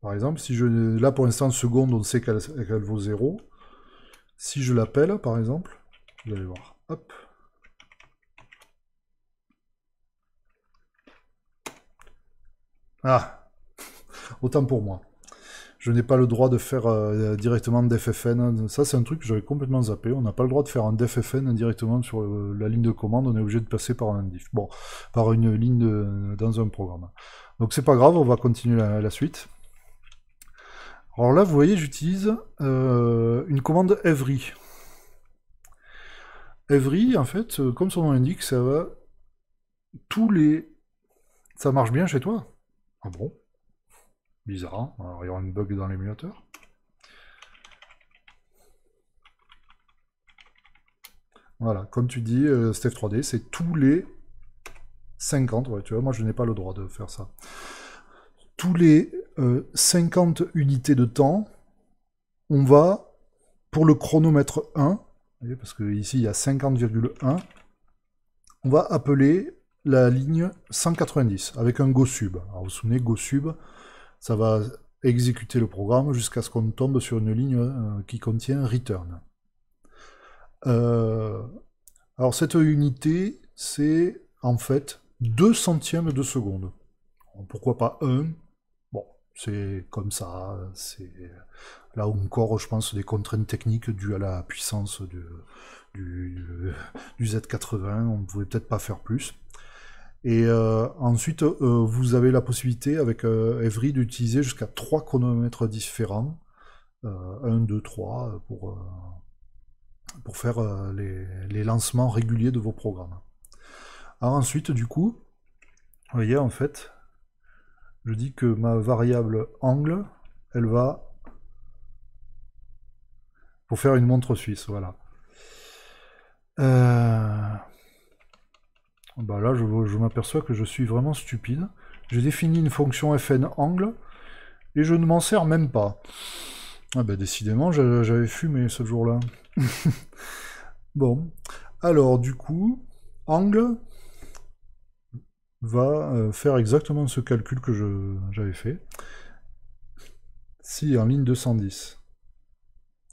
[SPEAKER 1] par exemple, si je là pour l'instant seconde, on sait qu'elle vaut 0. Si je l'appelle, par exemple, vous allez voir, hop. Ah, autant pour moi je n'ai pas le droit de faire euh, directement d'FFN. Ça, c'est un truc que j'avais complètement zappé. On n'a pas le droit de faire un DFFN directement sur euh, la ligne de commande. On est obligé de passer par un diff. Bon, par une ligne dans un programme. Donc, c'est pas grave. On va continuer la, suite. Alors là, vous voyez, j'utilise euh, une commande every. Every, en fait, comme son nom l'indique, ça va tous les. Ça marche bien chez toi Ah bon Bizarre, hein. il y aura une bug dans l'émulateur. Voilà, comme tu dis, euh, Steph 3D, c'est tous les 50, tu vois, moi je n'ai pas le droit de faire ça. Tous les 50 euh, unités de temps, on va, pour le chronomètre 1, parce que ici il y a 50,1, on va appeler la ligne 190 avec un go sub. Alors vous vous souvenez, go sub, ça va exécuter le programme jusqu'à ce qu'on tombe sur une ligne euh, qui contient return. Euh, alors cette unité, c'est en fait 2 centièmes de seconde. Pourquoi pas 1 Bon, c'est comme ça, c'est là encore, je pense, des contraintes techniques dues à la puissance du, du, Z80, on ne pouvait peut-être pas faire plus. Et euh, ensuite, euh, vous avez la possibilité avec euh, Evry d'utiliser jusqu'à trois chronomètres différents. 1, 2, 3 pour, pour faire les, les, lancements réguliers de vos programmes. Alors ah, ensuite, du coup, vous voyez en fait, je dis que ma variable angle, elle va pour faire une montre suisse, voilà. Euh... Bah là, je, m'aperçois que je suis vraiment stupide. J'ai défini une fonction fn angle et je ne m'en sers même pas. Ah bah décidément, j'avais fumé ce jour-là. bon, alors du coup, angle va euh, faire exactement ce calcul que j'avais fait. Si en ligne 210.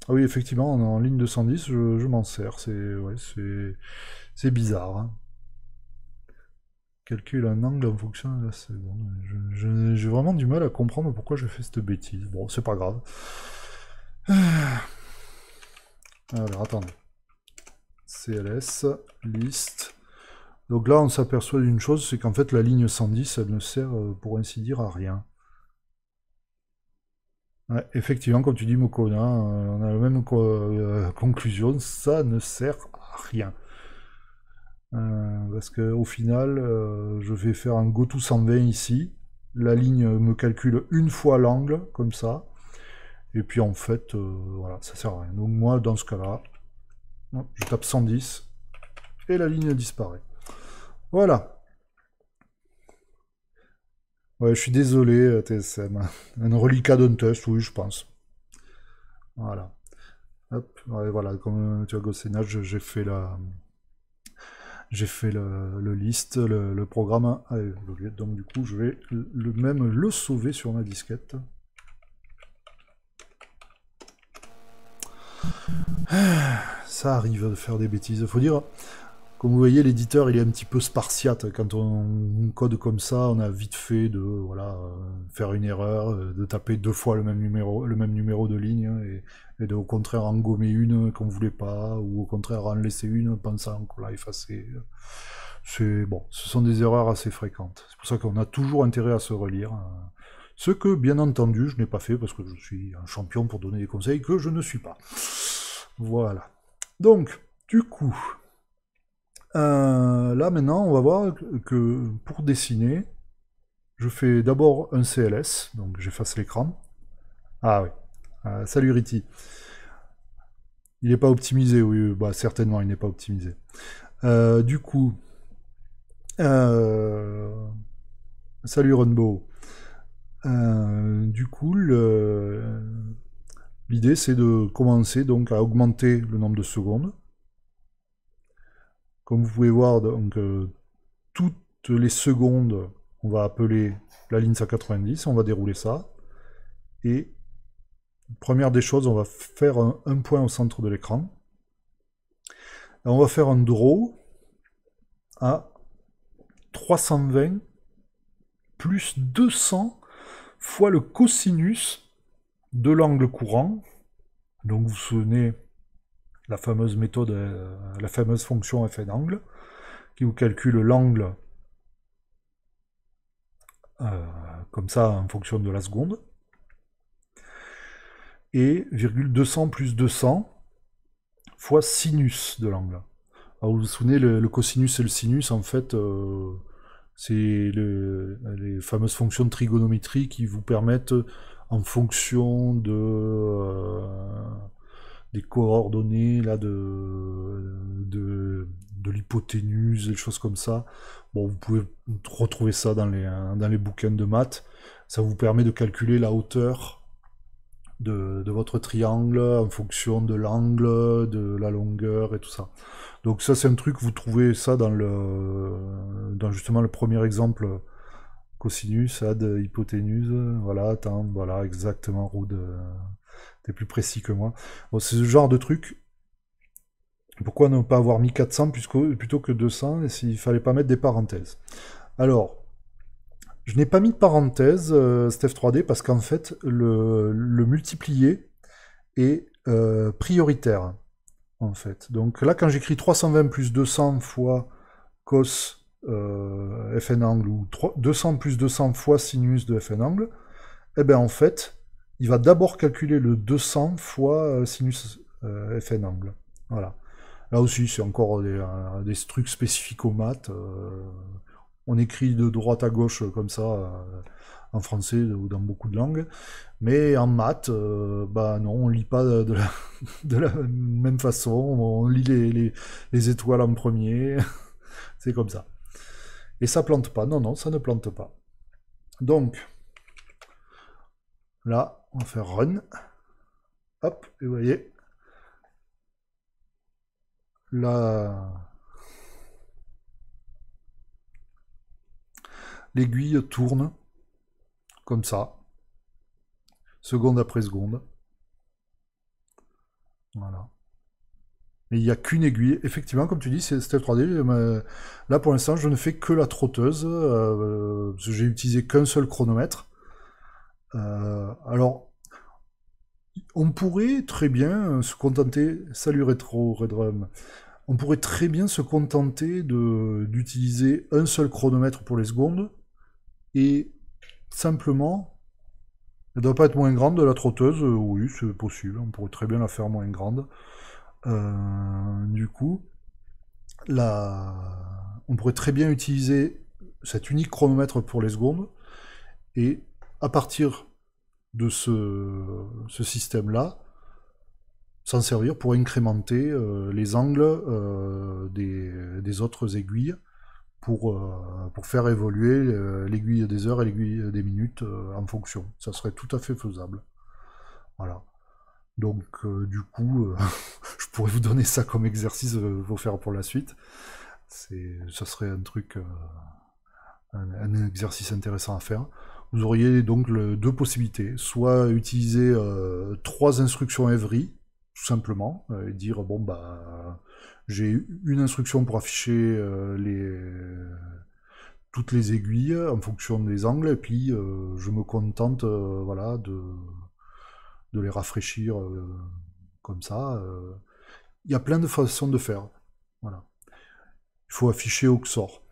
[SPEAKER 1] Ah oui, effectivement, en ligne 210, je, m'en sers. C'est bizarre. Hein calcule un angle en fonction de la seconde. J'ai vraiment du mal à comprendre pourquoi je fais cette bêtise. Bon, c'est pas grave. Alors, attendez. CLS, liste. Donc là, on s'aperçoit d'une chose, c'est qu'en fait, la ligne 110, elle ne sert, euh, pour ainsi dire, à rien. effectivement, comme tu dis Mokona, euh, on a la même euh, conclusion, ça ne sert à rien. Euh, parce qu'au final, euh, je vais faire un go GoTo 120 ici. La ligne me calcule une fois l'angle, comme ça. Et puis en fait, euh, voilà, ça sert à rien. Donc moi, dans ce cas-là, je tape 110 et la ligne disparaît. Voilà. Ouais, je suis désolé, TSM. Un reliquat d'un test, oui, je pense. Voilà. Hop, voilà, comme tu vois j'ai fait la, j'ai fait le, liste, le, programme ah, donc du coup je vais le même le sauver sur ma disquette. Ah, ça arrive de faire des bêtises, il faut dire. Comme vous voyez, l'éditeur, il est un petit peu spartiate. Quand on code comme ça, on a vite fait de voilà, euh, faire une erreur, euh, de taper deux fois le même numéro, le même numéro de ligne, hein, et, de au contraire en gommer une qu'on ne voulait pas, ou au contraire en laisser une pensant qu'on l'a effacée. C'est bon, ce sont des erreurs assez fréquentes. C'est pour ça qu'on a toujours intérêt à se relire. Ce que, bien entendu, je n'ai pas fait parce que je suis un champion pour donner des conseils que je ne suis pas. Voilà. Donc, du coup, euh, là maintenant, on va voir que pour dessiner, je fais d'abord un CLS, donc j'efface l'écran. Ah oui, euh, salut Riti. Il n'est pas optimisé, oui, bah, certainement il n'est pas optimisé. Euh, du coup, salut Runbo. du coup, l'idée c'est de commencer donc à augmenter le nombre de secondes comme vous pouvez voir, donc, euh, toutes les secondes, on va appeler la ligne 190, on va dérouler ça. Et première des choses, on va faire un, un point au centre de l'écran. On va faire un draw à 320 plus 200 fois le cosinus de l'angle courant. Donc vous vous souvenez, la fameuse méthode, euh, la fameuse fonction effet d'angle, qui vous calcule l'angle euh, comme ça en fonction de la seconde. Et 200 plus 200 fois sinus de l'angle. Vous vous souvenez, le, cosinus et le sinus, en fait, euh, c'est les fameuses fonctions de trigonométrie qui vous permettent, en fonction de des coordonnées là, de, de, de l'hypoténuse, des choses comme ça. Bon, vous pouvez retrouver ça dans les, hein, dans les bouquins de maths. Ça vous permet de calculer la hauteur de, de votre triangle en fonction de l'angle, de la longueur et tout ça. Donc ça c'est un truc, vous trouvez ça dans, le, dans justement le premier exemple cosinus, ad, hypoténuse, voilà, attends, voilà, exactement roue T'es plus précis que moi. c'est ce genre de truc. Pourquoi ne pas avoir mis 400 plutôt que 200 et s'il fallait pas mettre des parenthèses Alors, je n'ai pas mis de parenthèse euh, Steph 3D parce qu'en fait, le, multiplier est euh, prioritaire. En fait. Donc là, quand j'écris 320 plus 200 fois cos euh, fn angle ou 200 plus 200 fois sinus de fn angle, eh bien en fait, il va d'abord calculer le 200 fois euh, sinus euh, fn angle. Voilà. Là aussi, c'est encore des, euh, trucs spécifiques aux maths. on écrit de droite à gauche comme ça en français ou dans beaucoup de langues. Mais en maths, bah non, on lit pas de la, de la même façon. On lit les, les, les étoiles en premier. C'est comme ça. Et ça plante pas. Non, non, ça ne plante pas. Donc, là, on va faire run. Hop, et vous voyez. L'aiguille tourne comme ça, seconde après seconde. Voilà. Mais il n'y a qu'une aiguille. Effectivement, comme tu dis, c'est Step 3D. là, pour l'instant, je ne fais que la trotteuse. Euh, j'ai utilisé qu'un seul chronomètre. Euh, alors, on pourrait très bien se contenter. Salut Retro Redrum. On pourrait très bien se contenter d'utiliser un seul chronomètre pour les secondes et simplement. Elle doit pas être moins grande la trotteuse, euh, oui, c'est possible. On pourrait très bien la faire moins grande. Euh, du coup, on pourrait très bien utiliser cet unique chronomètre pour les secondes et à partir de ce, système-là, s'en servir pour incrémenter euh, les angles euh, des, autres aiguilles pour, euh, faire évoluer l'aiguille des heures et l'aiguille des minutes en fonction. Ça serait tout à fait faisable. Voilà. Donc du coup, je pourrais vous donner ça comme exercice pour faire pour la suite. Ça serait un truc, un, exercice intéressant à faire. Vous auriez donc deux possibilités. Soit utiliser euh, trois instructions every, tout simplement, euh, et dire bon bah j'ai une instruction pour afficher euh, les toutes les aiguilles en fonction des angles, et puis je me contente voilà de, les rafraîchir comme ça. Il y a plein de façons de faire. Voilà. Il faut afficher au sort.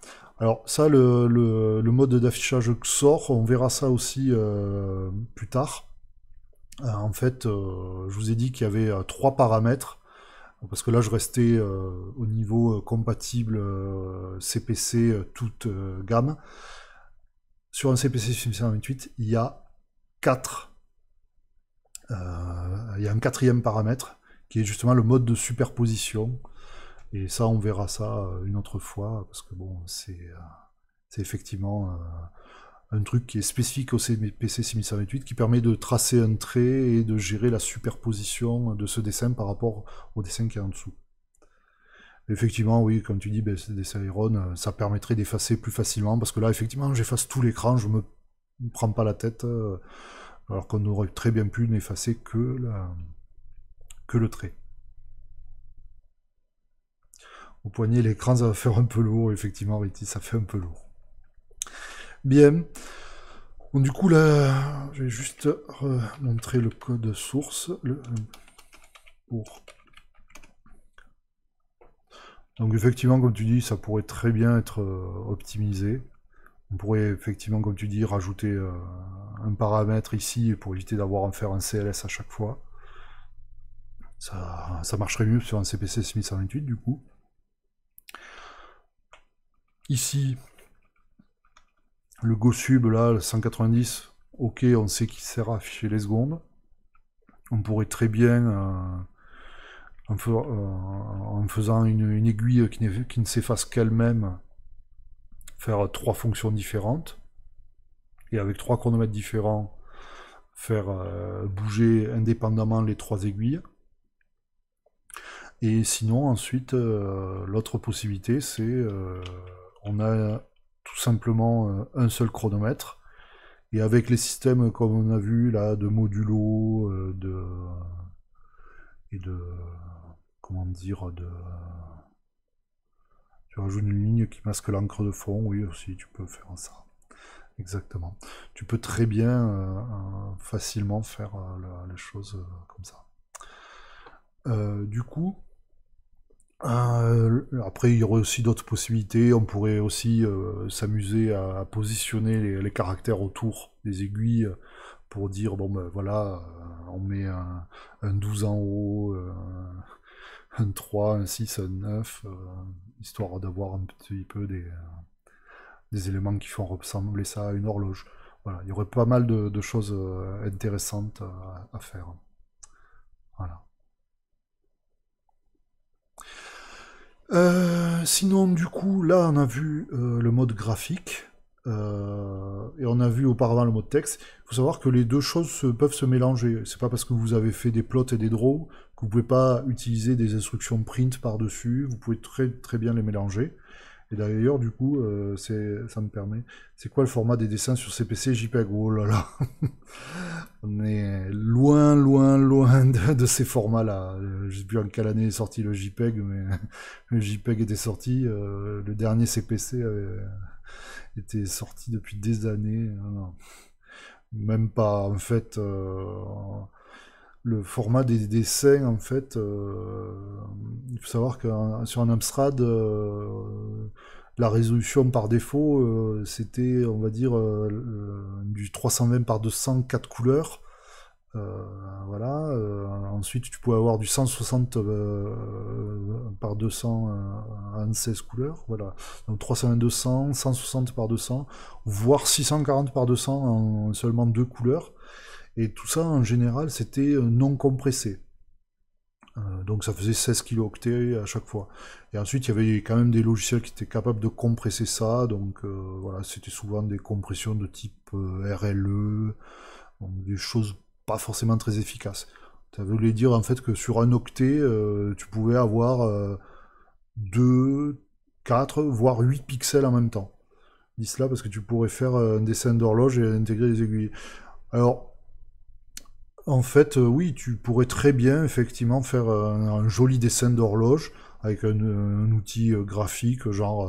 [SPEAKER 1] Alors ça, le, mode d'affichage sort, on verra ça aussi euh, plus tard. Euh, en fait, euh, je vous ai dit qu'il y avait trois paramètres, parce que là je restais au niveau compatible CPC toute gamme. Sur un CPC 628, il y a quatre. il y a un quatrième paramètre, qui est justement le mode de superposition et ça, on verra ça euh, une autre fois, parce que bon, c'est euh, effectivement euh, un truc qui est spécifique au PC 6128 qui permet de tracer un trait et de gérer la superposition de ce dessin par rapport au dessin qui est en dessous. Effectivement, oui, comme tu dis, ben, des Iron, ça permettrait d'effacer plus facilement, parce que là, effectivement, j'efface tout l'écran, je me prends pas la tête, alors qu'on aurait très bien pu n'effacer que, que le trait. poignée l'écran, ça va faire un peu lourd. Effectivement, ça fait un peu lourd. Bien. du coup, là, je vais juste montrer le code source. Le, pour. Donc, effectivement, comme tu dis, ça pourrait très bien être euh, optimisé. On pourrait effectivement, comme tu dis, rajouter euh, un paramètre ici pour éviter d'avoir à faire un CLS à chaque fois. Ça, ça marcherait mieux sur un CPC 6128 du coup. Ici, le GoSub, là, le 190, ok, on sait qu'il sert à afficher les secondes. On pourrait très bien, euh, euh, en, faisant une, aiguille qui, ne, qui ne s'efface qu'elle-même, faire trois fonctions différentes. Et avec trois chronomètres différents, faire euh, bouger indépendamment les trois aiguilles. Et sinon, ensuite, l'autre possibilité, c'est on a tout simplement euh, un seul chronomètre. Et avec les systèmes, comme on a vu là, de modulo, euh, de. et de. comment dire, de. Tu rajoutes une ligne qui masque l'encre de fond, oui aussi, tu peux faire ça. Exactement. Tu peux très bien euh, facilement faire les choses comme ça. du coup, ah, euh, après, il y aurait aussi d'autres possibilités. On pourrait aussi euh, s'amuser à, positionner les, caractères autour des aiguilles euh, pour dire bon ben voilà, on met un, 12 en haut, un, 3, un 6, un 9, histoire d'avoir un petit peu des, éléments qui font ressembler ça à une horloge. Voilà, il y aurait pas mal de, choses intéressantes à faire. Voilà. Euh, sinon, du coup, là, on a vu euh, le mode graphique. Euh, et on a vu auparavant le mode texte. Il faut savoir que les deux choses peuvent se mélanger. C'est pas parce que vous avez fait des plots et des draws que vous pouvez pas utiliser des instructions print par-dessus. Vous pouvez très très bien les mélanger. Et d'ailleurs, du coup, euh, ça me permet. C'est quoi le format des dessins sur CPC JPEG Oh là là On est loin, loin, loin de, ces formats-là. Euh, je sais plus en quelle année est sorti le JPEG, mais le JPEG était sorti. Euh, le dernier CPC euh, était sorti depuis des années. Même pas, en fait le format des, dessins, en fait, euh, il faut savoir que sur un Amstrad, euh, la résolution par défaut, euh, c'était, on va dire, du 320 par 200, 4 couleurs. voilà. ensuite, tu pouvais avoir du 160 par 200 en 16 couleurs. Voilà. Donc 320 200, 160 par 200, voire 640 par 200 en seulement deux couleurs. Et tout ça, en général, c'était euh, non compressé. Euh, donc ça faisait 16 kilooctets à chaque fois. Et ensuite, il y avait quand même des logiciels qui étaient capables de compresser ça. Donc euh, voilà, c'était souvent des compressions de type RLE, donc des choses pas forcément très efficaces. Ça voulait dire en fait que sur un octet, tu pouvais avoir 2, 4, voire 8 pixels en même temps. Dis cela parce que tu pourrais faire un dessin d'horloge et intégrer les aiguilles. Alors, en fait, euh, oui, tu pourrais très bien effectivement faire euh, un, joli dessin d'horloge avec un, outil euh, graphique genre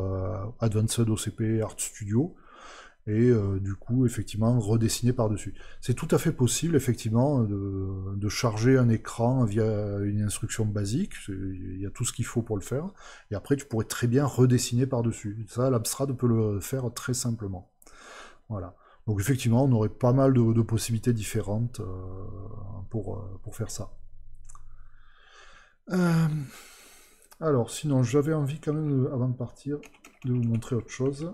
[SPEAKER 1] Advanced OCP Art Studio et du coup effectivement redessiner par-dessus. C'est tout à fait possible effectivement de, charger un écran via une instruction basique, il y a tout ce qu'il faut pour le faire, et après tu pourrais très bien redessiner par-dessus. Ça, l'Abstrad peut le faire très simplement. Voilà. Donc effectivement, on aurait pas mal de, possibilités différentes euh, euh, pour, faire ça. Euh, alors, sinon, j'avais envie quand même, avant de partir, de vous montrer autre chose.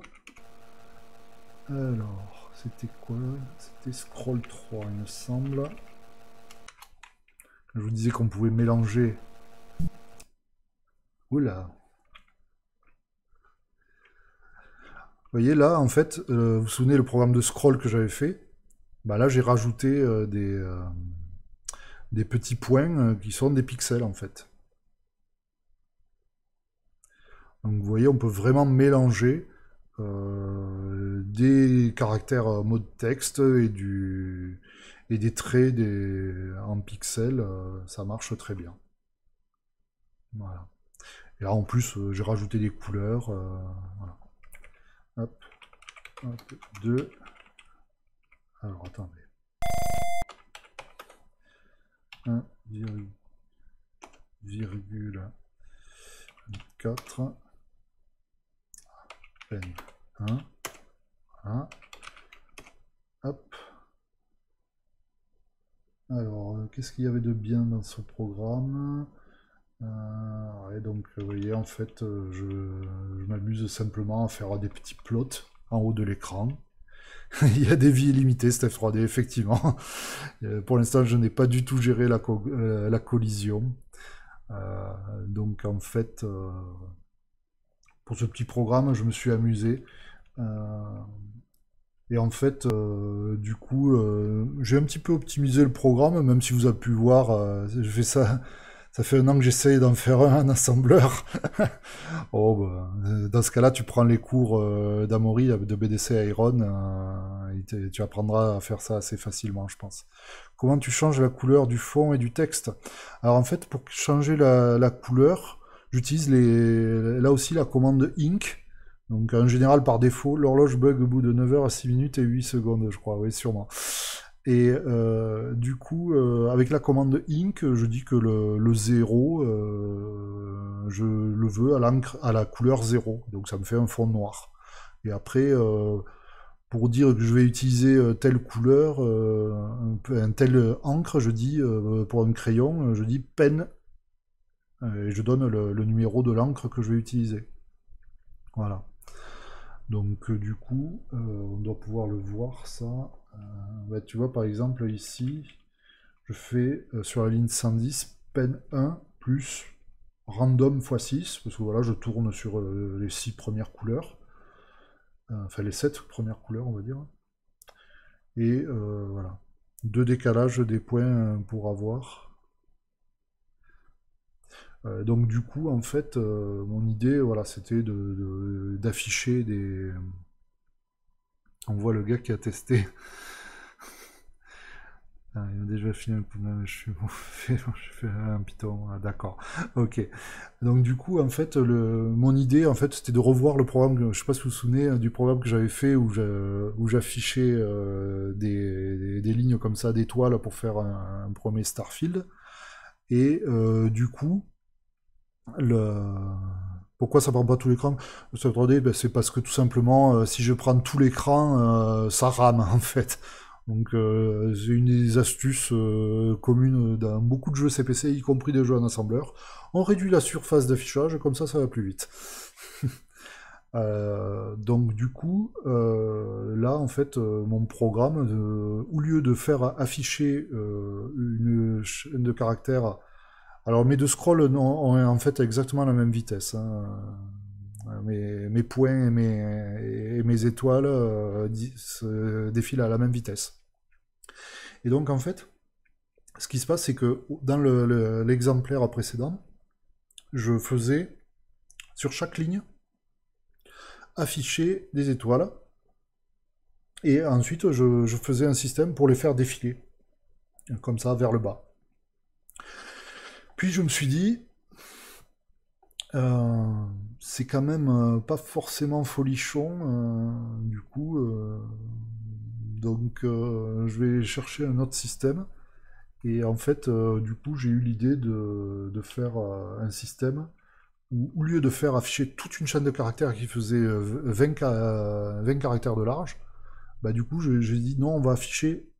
[SPEAKER 1] Alors, c'était quoi C'était Scroll 3, il me semble. Je vous disais qu'on pouvait mélanger... Oula Vous voyez, là, en fait, euh, vous vous souvenez le programme de scroll que j'avais fait bah Là, j'ai rajouté euh, euh, des, petits points qui sont des pixels, en fait. Donc, vous voyez, on peut vraiment mélanger des caractères mode texte et, du, et des traits en pixels. ça marche très bien. Voilà. Et là, en plus, j'ai rajouté des couleurs. voilà. 2. Alors, attendez. 1, virgule 4. À 1. 1. Hop. Alors, euh, qu'est-ce qu'il y avait de bien dans ce programme euh, et donc, vous euh, voyez, en fait, euh, je, je m'amuse simplement à faire des petits plots en haut de l'écran. il y a des vies illimitées, Steph 3D, effectivement. Euh, pour l'instant, je n'ai pas du tout géré la, euh, collision. Euh, donc, en fait, pour ce petit programme, je me suis amusé. et en fait, du coup, j'ai un petit peu optimisé le programme, même si vous avez pu voir, je fais ça ça fait un an que j'essaye d'en faire un, assembleur. oh, bah, euh, dans ce cas-là, tu prends les cours euh, d'Amory d'Amori, de BDC Iron, euh, tu apprendras à faire ça assez facilement, je pense. Comment tu changes la couleur du fond et du texte Alors en fait, pour changer la, couleur, j'utilise les, là aussi la commande ink. Donc en général, par défaut, l'horloge bug au bout de 9h à 6 minutes et 8 secondes, je crois, oui, sûrement. Et euh, du coup, euh, avec la commande ink, je dis que le, 0, euh, je le veux à l'encre, à la couleur 0. Donc ça me fait un fond noir. Et après, pour dire que je vais utiliser telle couleur, un, tel encre, je dis, pour un crayon, je dis PEN. Et je donne le numéro de l'encre que je vais utiliser. Voilà. Donc euh, du coup, euh, on doit pouvoir le voir ça. Euh, bah, tu vois par exemple ici, je fais sur la ligne 110 pen 1 plus random x6, parce que voilà, je tourne sur les 6 premières couleurs, enfin les 7 premières couleurs on va dire. Et voilà, deux décalages des points pour avoir. Euh, donc du coup, en fait, euh, mon idée, voilà, c'était d'afficher de, des... On voit le gars qui a testé. Ah, il a déjà fini le problème, je suis je fais un piton, ah, d'accord. ok. Donc du coup, en fait, mon idée, en fait, c'était de revoir le programme, je sais pas si vous vous souvenez hein, du programme que j'avais fait où j'affichais euh, des, lignes comme ça des toiles, pour faire un, premier Starfield. Et du coup, le... Pourquoi ça prend pas tout l'écran ben, c'est parce que tout simplement, euh, si je prends tout l'écran, euh, ça rame en fait. Donc euh, c'est une des astuces communes dans beaucoup de jeux CPC, y compris des jeux en assembleur. On réduit la surface d'affichage, comme ça ça va plus vite. donc du coup, là en fait, mon programme, au lieu de faire afficher une chaîne de caractères alors mes deux scrolls ont, en fait exactement la même vitesse. Hein. Euh, mes, points et mes, étoiles euh, défilent à la même vitesse. Et donc en fait, ce qui se passe, c'est que dans l'exemplaire précédent, je faisais sur chaque ligne afficher des étoiles. Et ensuite, je faisais un système pour les faire défiler, comme ça, vers le bas. Puis je me suis dit, euh, c'est quand même euh, pas forcément folichon, euh, du coup, donc je vais chercher un autre système. Et en fait, du coup, j'ai eu l'idée de, faire un système où, au lieu de faire afficher toute une chaîne de caractères qui faisait 20, caractères de large, bah, du coup, j'ai dit non, on va afficher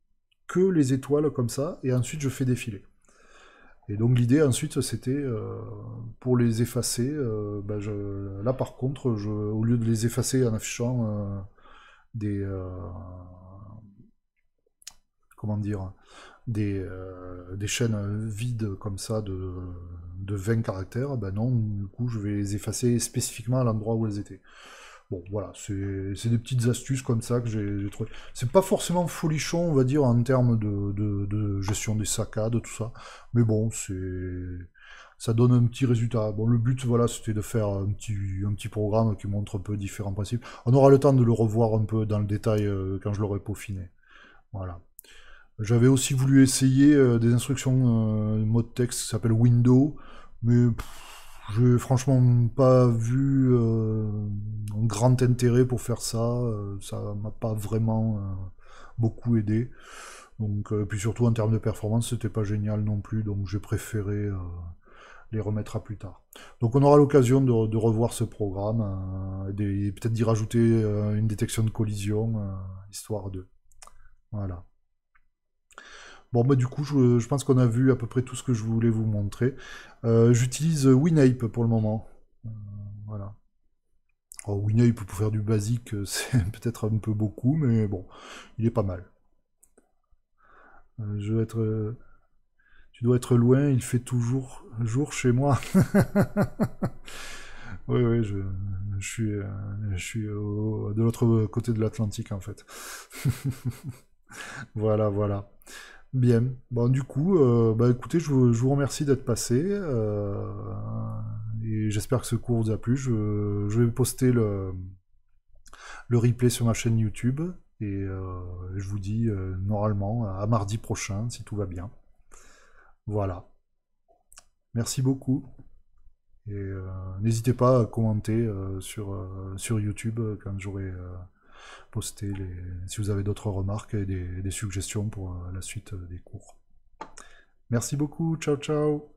[SPEAKER 1] que les étoiles comme ça, et ensuite je fais défiler. Et donc l'idée ensuite c'était euh, pour les effacer, euh, ben, là par contre, au lieu de les effacer en affichant euh, des comment dire des, chaînes vides comme ça de, de 20 caractères, ben non, du coup je vais les effacer spécifiquement à l'endroit où elles étaient. Bon, voilà, c'est des petites astuces comme ça que j'ai trouvé. C'est pas forcément folichon, on va dire, en termes de, gestion des saccades, tout ça. Mais bon, c'est ça donne un petit résultat. Bon, le but, voilà, c'était de faire un petit, un petit programme qui montre un peu différents principes. On aura le temps de le revoir un peu dans le détail euh, quand je l'aurai peaufiné. Voilà. J'avais aussi voulu essayer euh, des instructions euh, mode texte qui s'appelle Window, mais... Je franchement pas vu euh, un grand intérêt pour faire ça. Euh, ça m'a pas vraiment euh, beaucoup aidé. Donc, puis surtout en termes de performance, c'était pas génial non plus. Donc j'ai préféré les remettre à plus tard. Donc on aura l'occasion de, revoir ce programme, et peut-être d'y rajouter une détection de collision, histoire de... Voilà. Bon, bah, du coup, je, pense qu'on a vu à peu près tout ce que je voulais vous montrer. Euh, j'utilise Winape pour le moment. Euh, voilà. Oh, Winape pour faire du basique, euh, c'est peut-être un peu beaucoup, mais bon, il est pas mal. je vais être. Tu dois être loin, il fait toujours jour chez moi. oui, oui, je, suis, je suis de l'autre côté de l'Atlantique en fait. voilà, voilà. Bien. Bon, du coup, bah, écoutez, je vous, remercie d'être passé. Euh, et j'espère que ce cours vous a plu. Je, vais poster le, replay sur ma chaîne YouTube. Et euh, je vous dis normalement à mardi prochain, si tout va bien. Voilà. Merci beaucoup. Et n'hésitez pas à commenter sur, sur YouTube quand j'aurai poster si vous avez d'autres remarques et des, des suggestions pour euh, la suite euh, des cours. Merci beaucoup, ciao ciao